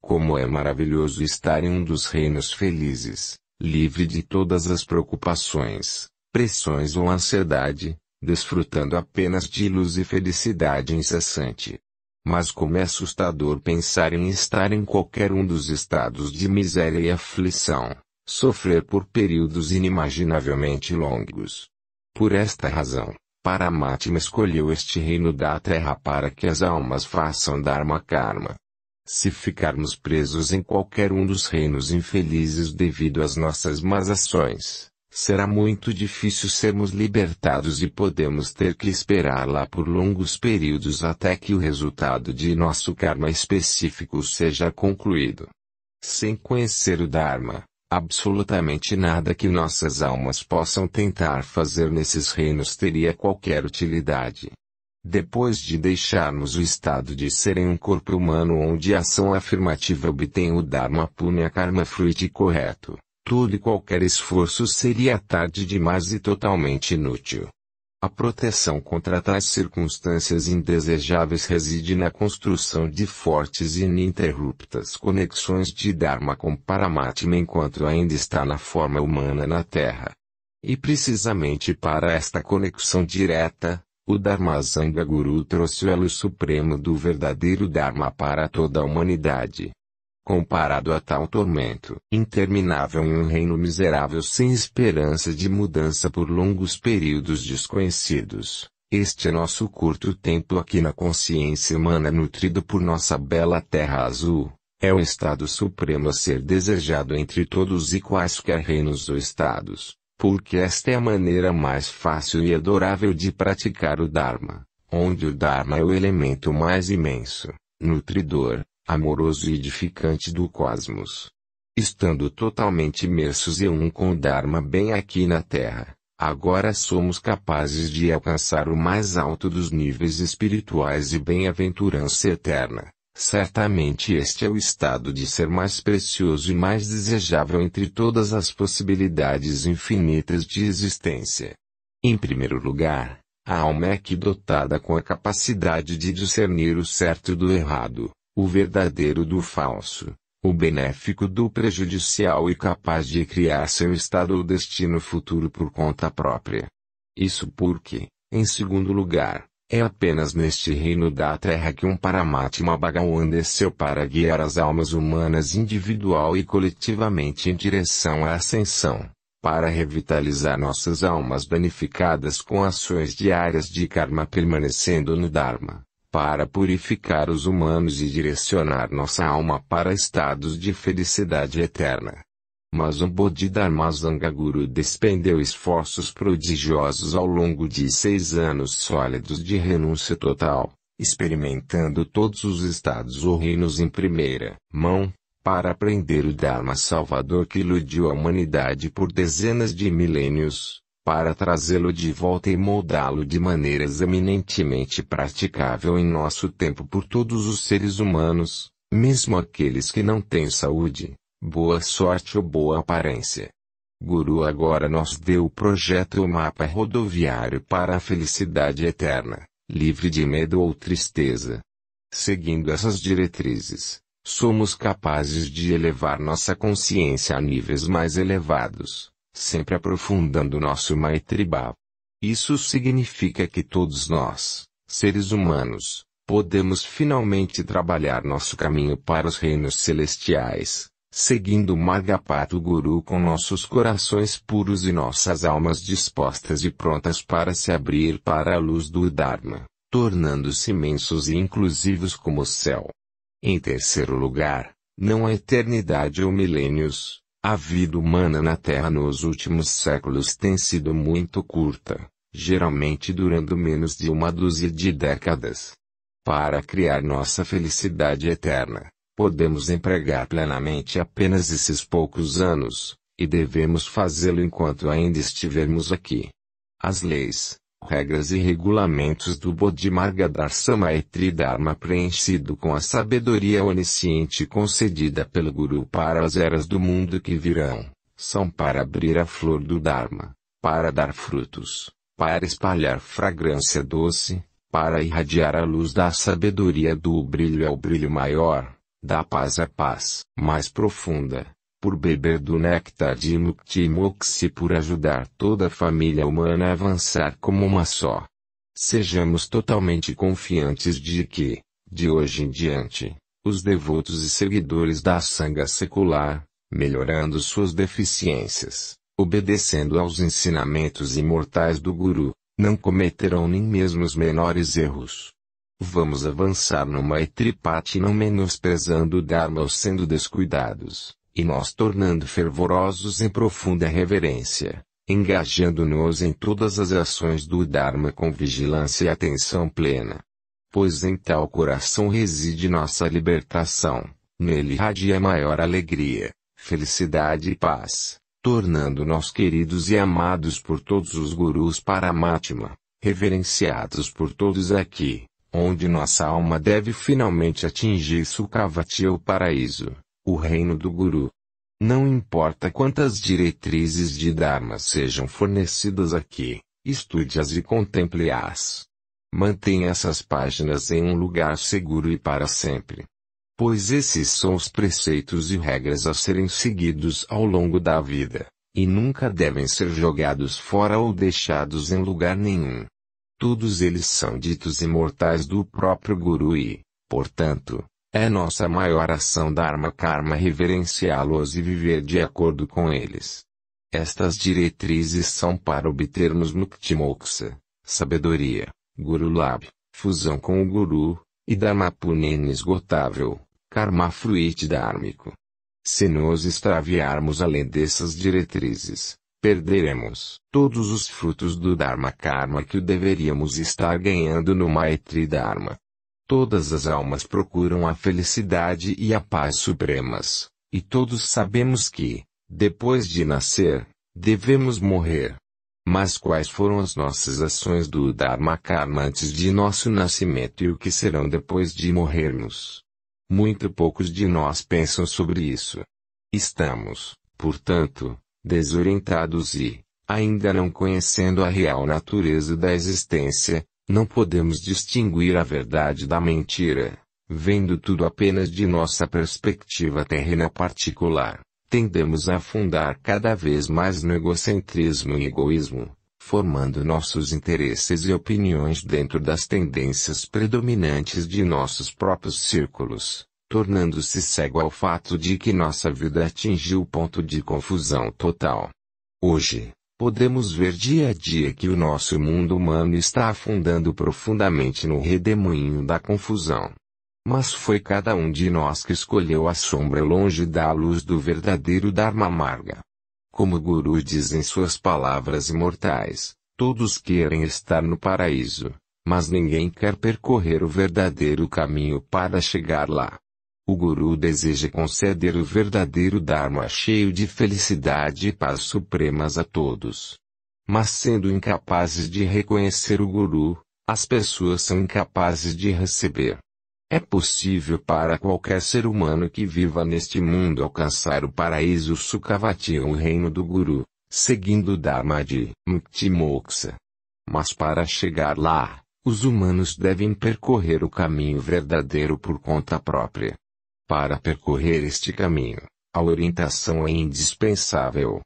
Speaker 1: Como é maravilhoso estar em um dos reinos felizes, livre de todas as preocupações, pressões ou ansiedade, desfrutando apenas de luz e felicidade incessante. Mas como é assustador pensar em estar em qualquer um dos estados de miséria e aflição, sofrer por períodos inimaginavelmente longos. Por esta razão, Paramatma escolheu este reino da terra para que as almas façam Dharma Karma. Se ficarmos presos em qualquer um dos reinos infelizes devido às nossas más ações, será muito difícil sermos libertados e podemos ter que esperar lá por longos períodos até que o resultado de nosso karma específico seja concluído. Sem conhecer o Dharma, Absolutamente nada que nossas almas possam tentar fazer nesses reinos teria qualquer utilidade. Depois de deixarmos o estado de serem um corpo humano onde a ação afirmativa obtém o Dharma Punya Karma Fruit correto, todo e qualquer esforço seria tarde demais e totalmente inútil. A proteção contra tais circunstâncias indesejáveis reside na construção de fortes e ininterruptas conexões de Dharma com Paramatma enquanto ainda está na forma humana na Terra. E precisamente para esta conexão direta, o Dharmazanga Guru trouxe o elo supremo do verdadeiro Dharma para toda a humanidade. Comparado a tal tormento, interminável em um reino miserável sem esperança de mudança por longos períodos desconhecidos, este é nosso curto tempo aqui na consciência humana nutrido por nossa bela terra azul, é o estado supremo a ser desejado entre todos e quaisquer reinos ou estados, porque esta é a maneira mais fácil e adorável de praticar o Dharma, onde o Dharma é o elemento mais imenso, nutridor, amoroso e edificante do cosmos. Estando totalmente imersos e um com o Dharma bem aqui na Terra, agora somos capazes de alcançar o mais alto dos níveis espirituais e bem-aventurança eterna. Certamente este é o estado de ser mais precioso e mais desejável entre todas as possibilidades infinitas de existência. Em primeiro lugar, a alma é que dotada com a capacidade de discernir o certo do errado, o verdadeiro do falso, o benéfico do prejudicial e capaz de criar seu estado ou destino futuro por conta própria. Isso porque, em segundo lugar, é apenas neste reino da terra que um Paramatma Bhagavan desceu para guiar as almas humanas individual e coletivamente em direção à ascensão, para revitalizar nossas almas danificadas com ações diárias de karma permanecendo no Dharma para purificar os humanos e direcionar nossa alma para estados de felicidade eterna. Mas o Bodhidharma Zangaguru despendeu esforços prodigiosos ao longo de seis anos sólidos de renúncia total, experimentando todos os estados ou reinos em primeira mão, para aprender o Dharma Salvador que iludiu a humanidade por dezenas de milênios, para trazê-lo de volta e moldá-lo de maneiras eminentemente praticável em nosso tempo por todos os seres humanos, mesmo aqueles que não têm saúde, boa sorte ou boa aparência. Guru agora nos deu o projeto e o mapa rodoviário para a felicidade eterna, livre de medo ou tristeza. Seguindo essas diretrizes, somos capazes de elevar nossa consciência a níveis mais elevados sempre aprofundando nosso Maitribá. Isso significa que todos nós, seres humanos, podemos finalmente trabalhar nosso caminho para os reinos celestiais, seguindo Margapato Guru com nossos corações puros e nossas almas dispostas e prontas para se abrir para a luz do Dharma, tornando-se imensos e inclusivos como o céu. Em terceiro lugar, não a eternidade ou milênios, a vida humana na Terra nos últimos séculos tem sido muito curta, geralmente durando menos de uma dúzia de décadas. Para criar nossa felicidade eterna, podemos empregar plenamente apenas esses poucos anos, e devemos fazê-lo enquanto ainda estivermos aqui. As leis, regras e regulamentos do Bodhimarga Dharma e Dharma preenchido com a sabedoria onisciente concedida pelo Guru para as eras do mundo que virão, são para abrir a flor do Dharma, para dar frutos, para espalhar fragrância doce, para irradiar a luz da sabedoria do brilho ao é brilho maior, da paz à paz mais profunda, por beber do néctar de Mukti por ajudar toda a família humana a avançar como uma só. Sejamos totalmente confiantes de que, de hoje em diante, os devotos e seguidores da sanga secular, melhorando suas deficiências, obedecendo aos ensinamentos imortais do Guru, não cometerão nem mesmo os menores erros. Vamos avançar no Maitripati não menosprezando o Dharma ou sendo descuidados, e nós tornando fervorosos em profunda reverência, engajando-nos em todas as ações do Dharma com vigilância e atenção plena. Pois em tal coração reside nossa libertação, nele radia maior alegria, felicidade e paz, tornando-nos queridos e amados por todos os gurus Paramatma, reverenciados por todos aqui, onde nossa alma deve finalmente atingir Sukhavati ou paraíso o reino do Guru. Não importa quantas diretrizes de Dharma sejam fornecidas aqui, estude-as e contemple-as. Mantenha essas páginas em um lugar seguro e para sempre. Pois esses são os preceitos e regras a serem seguidos ao longo da vida, e nunca devem ser jogados fora ou deixados em lugar nenhum. Todos eles são ditos imortais do próprio Guru e, portanto, é nossa maior ação Dharma Karma reverenciá-los e viver de acordo com eles. Estas diretrizes são para obtermos Mukti Moksha, sabedoria, Guru Lab, fusão com o Guru, e Dharma Pune inesgotável, Karma Fruit Dharmico. Se nos extraviarmos além dessas diretrizes, perderemos todos os frutos do Dharma Karma que deveríamos estar ganhando no Maitri Dharma. Todas as almas procuram a felicidade e a paz supremas, e todos sabemos que, depois de nascer, devemos morrer. Mas quais foram as nossas ações do Dharma Karma antes de nosso nascimento e o que serão depois de morrermos? Muito poucos de nós pensam sobre isso. Estamos, portanto, desorientados e, ainda não conhecendo a real natureza da existência, não podemos distinguir a verdade da mentira, vendo tudo apenas de nossa perspectiva terrena particular. Tendemos a afundar cada vez mais no egocentrismo e egoísmo, formando nossos interesses e opiniões dentro das tendências predominantes de nossos próprios círculos, tornando-se cego ao fato de que nossa vida atingiu o ponto de confusão total. Hoje, podemos ver dia a dia que o nosso mundo humano está afundando profundamente no redemoinho da confusão. Mas foi cada um de nós que escolheu a sombra longe da luz do verdadeiro Dharma Marga. Como o Guru diz em suas palavras imortais, todos querem estar no paraíso, mas ninguém quer percorrer o verdadeiro caminho para chegar lá. O Guru deseja conceder o verdadeiro Dharma cheio de felicidade e paz supremas a todos. Mas sendo incapazes de reconhecer o Guru, as pessoas são incapazes de receber. É possível para qualquer ser humano que viva neste mundo alcançar o paraíso Sukhavati o reino do Guru, seguindo o Dharma de Mukti Moksha. Mas para chegar lá, os humanos devem percorrer o caminho verdadeiro por conta própria. Para percorrer este caminho, a orientação é indispensável.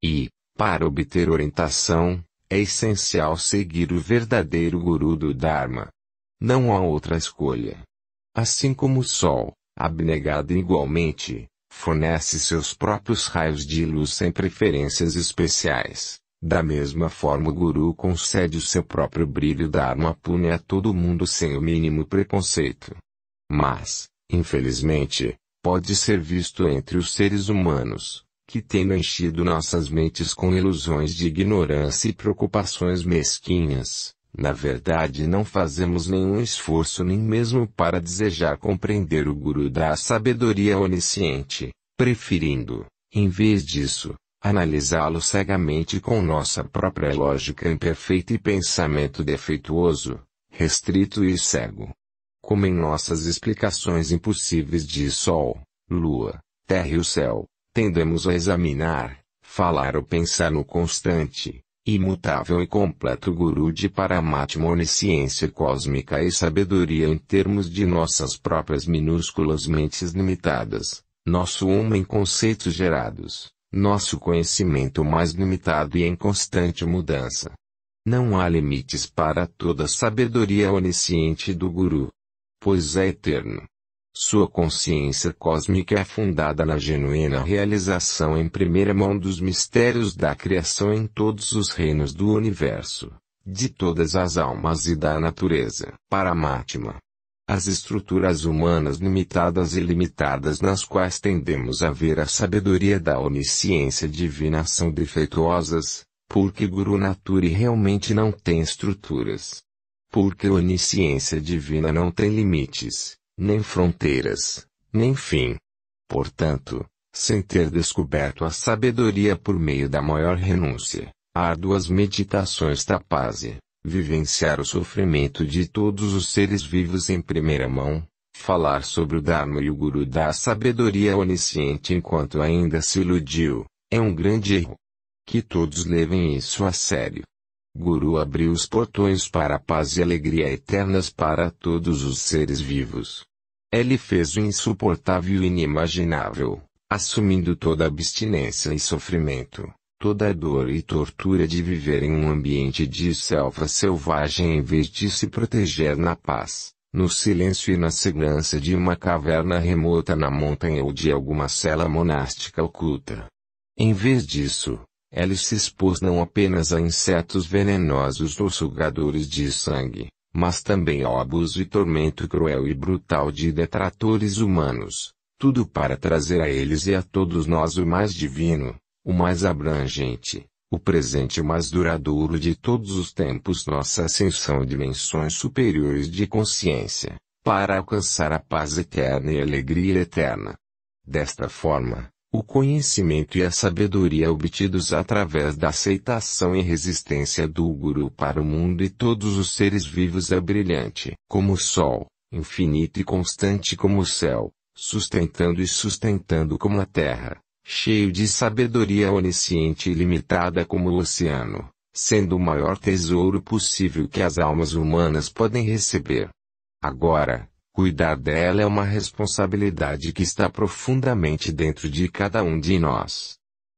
Speaker 1: E, para obter orientação, é essencial seguir o verdadeiro guru do Dharma. Não há outra escolha. Assim como o sol, abnegado igualmente, fornece seus próprios raios de luz sem preferências especiais. Da mesma forma o guru concede o seu próprio brilho Dharma Pune a todo mundo sem o mínimo preconceito. Mas, infelizmente, pode ser visto entre os seres humanos, que tendo enchido nossas mentes com ilusões de ignorância e preocupações mesquinhas, na verdade não fazemos nenhum esforço nem mesmo para desejar compreender o Guru da sabedoria onisciente, preferindo, em vez disso, analisá-lo cegamente com nossa própria lógica imperfeita e pensamento defeituoso, restrito e cego como em nossas explicações impossíveis de Sol, Lua, Terra e o céu, tendemos a examinar, falar ou pensar no constante, imutável e completo Guru de Paramatma onisciência cósmica e sabedoria em termos de nossas próprias minúsculas mentes limitadas, nosso uma em conceitos gerados, nosso conhecimento mais limitado e em constante mudança. Não há limites para toda a sabedoria onisciente do Guru pois é eterno. Sua consciência cósmica é fundada na genuína realização em primeira mão dos mistérios da criação em todos os reinos do universo, de todas as almas e da natureza. Paramatma. As estruturas humanas limitadas e limitadas nas quais tendemos a ver a sabedoria da onisciência divina são defeituosas, porque Guru Nature realmente não tem estruturas porque a onisciência divina não tem limites, nem fronteiras, nem fim. Portanto, sem ter descoberto a sabedoria por meio da maior renúncia, árduas meditações tapase, vivenciar o sofrimento de todos os seres vivos em primeira mão, falar sobre o Dharma e o Guru da sabedoria onisciente enquanto ainda se iludiu, é um grande erro. Que todos levem isso a sério. Guru abriu os portões para a paz e alegria eternas para todos os seres vivos. Ele fez o insuportável e inimaginável, assumindo toda a abstinência e sofrimento, toda a dor e tortura de viver em um ambiente de selva selvagem em vez de se proteger na paz, no silêncio e na segurança de uma caverna remota na montanha ou de alguma cela monástica oculta. Em vez disso, ela se expôs não apenas a insetos venenosos ou sugadores de sangue, mas também ao abuso e tormento cruel e brutal de detratores humanos, tudo para trazer a eles e a todos nós o mais divino, o mais abrangente, o presente mais duradouro de todos os tempos nossa ascensão a dimensões superiores de consciência, para alcançar a paz eterna e a alegria eterna. Desta forma, o conhecimento e a sabedoria obtidos através da aceitação e resistência do Guru para o mundo e todos os seres vivos é brilhante, como o sol, infinito e constante como o céu, sustentando e sustentando como a terra, cheio de sabedoria onisciente e limitada como o oceano, sendo o maior tesouro possível que as almas humanas podem receber. Agora, Cuidar dela é uma responsabilidade que está profundamente dentro de cada um de nós.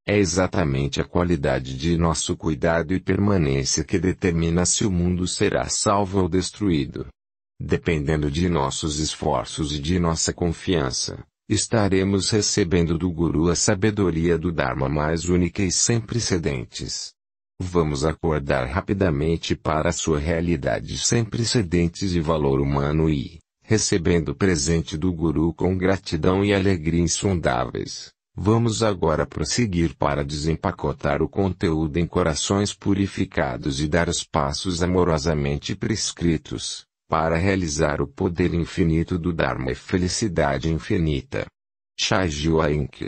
Speaker 1: É exatamente a qualidade de nosso cuidado e permanência que determina se o mundo será salvo ou destruído. Dependendo de nossos esforços e de nossa confiança, estaremos recebendo do Guru a sabedoria do Dharma mais única e sem precedentes. Vamos acordar rapidamente para a sua realidade sem precedentes e valor humano e, recebendo o presente do Guru com gratidão e alegria insondáveis. Vamos agora prosseguir para desempacotar o conteúdo em corações purificados e dar os passos amorosamente prescritos, para realizar o poder infinito do Dharma e felicidade infinita. Shajua Inc.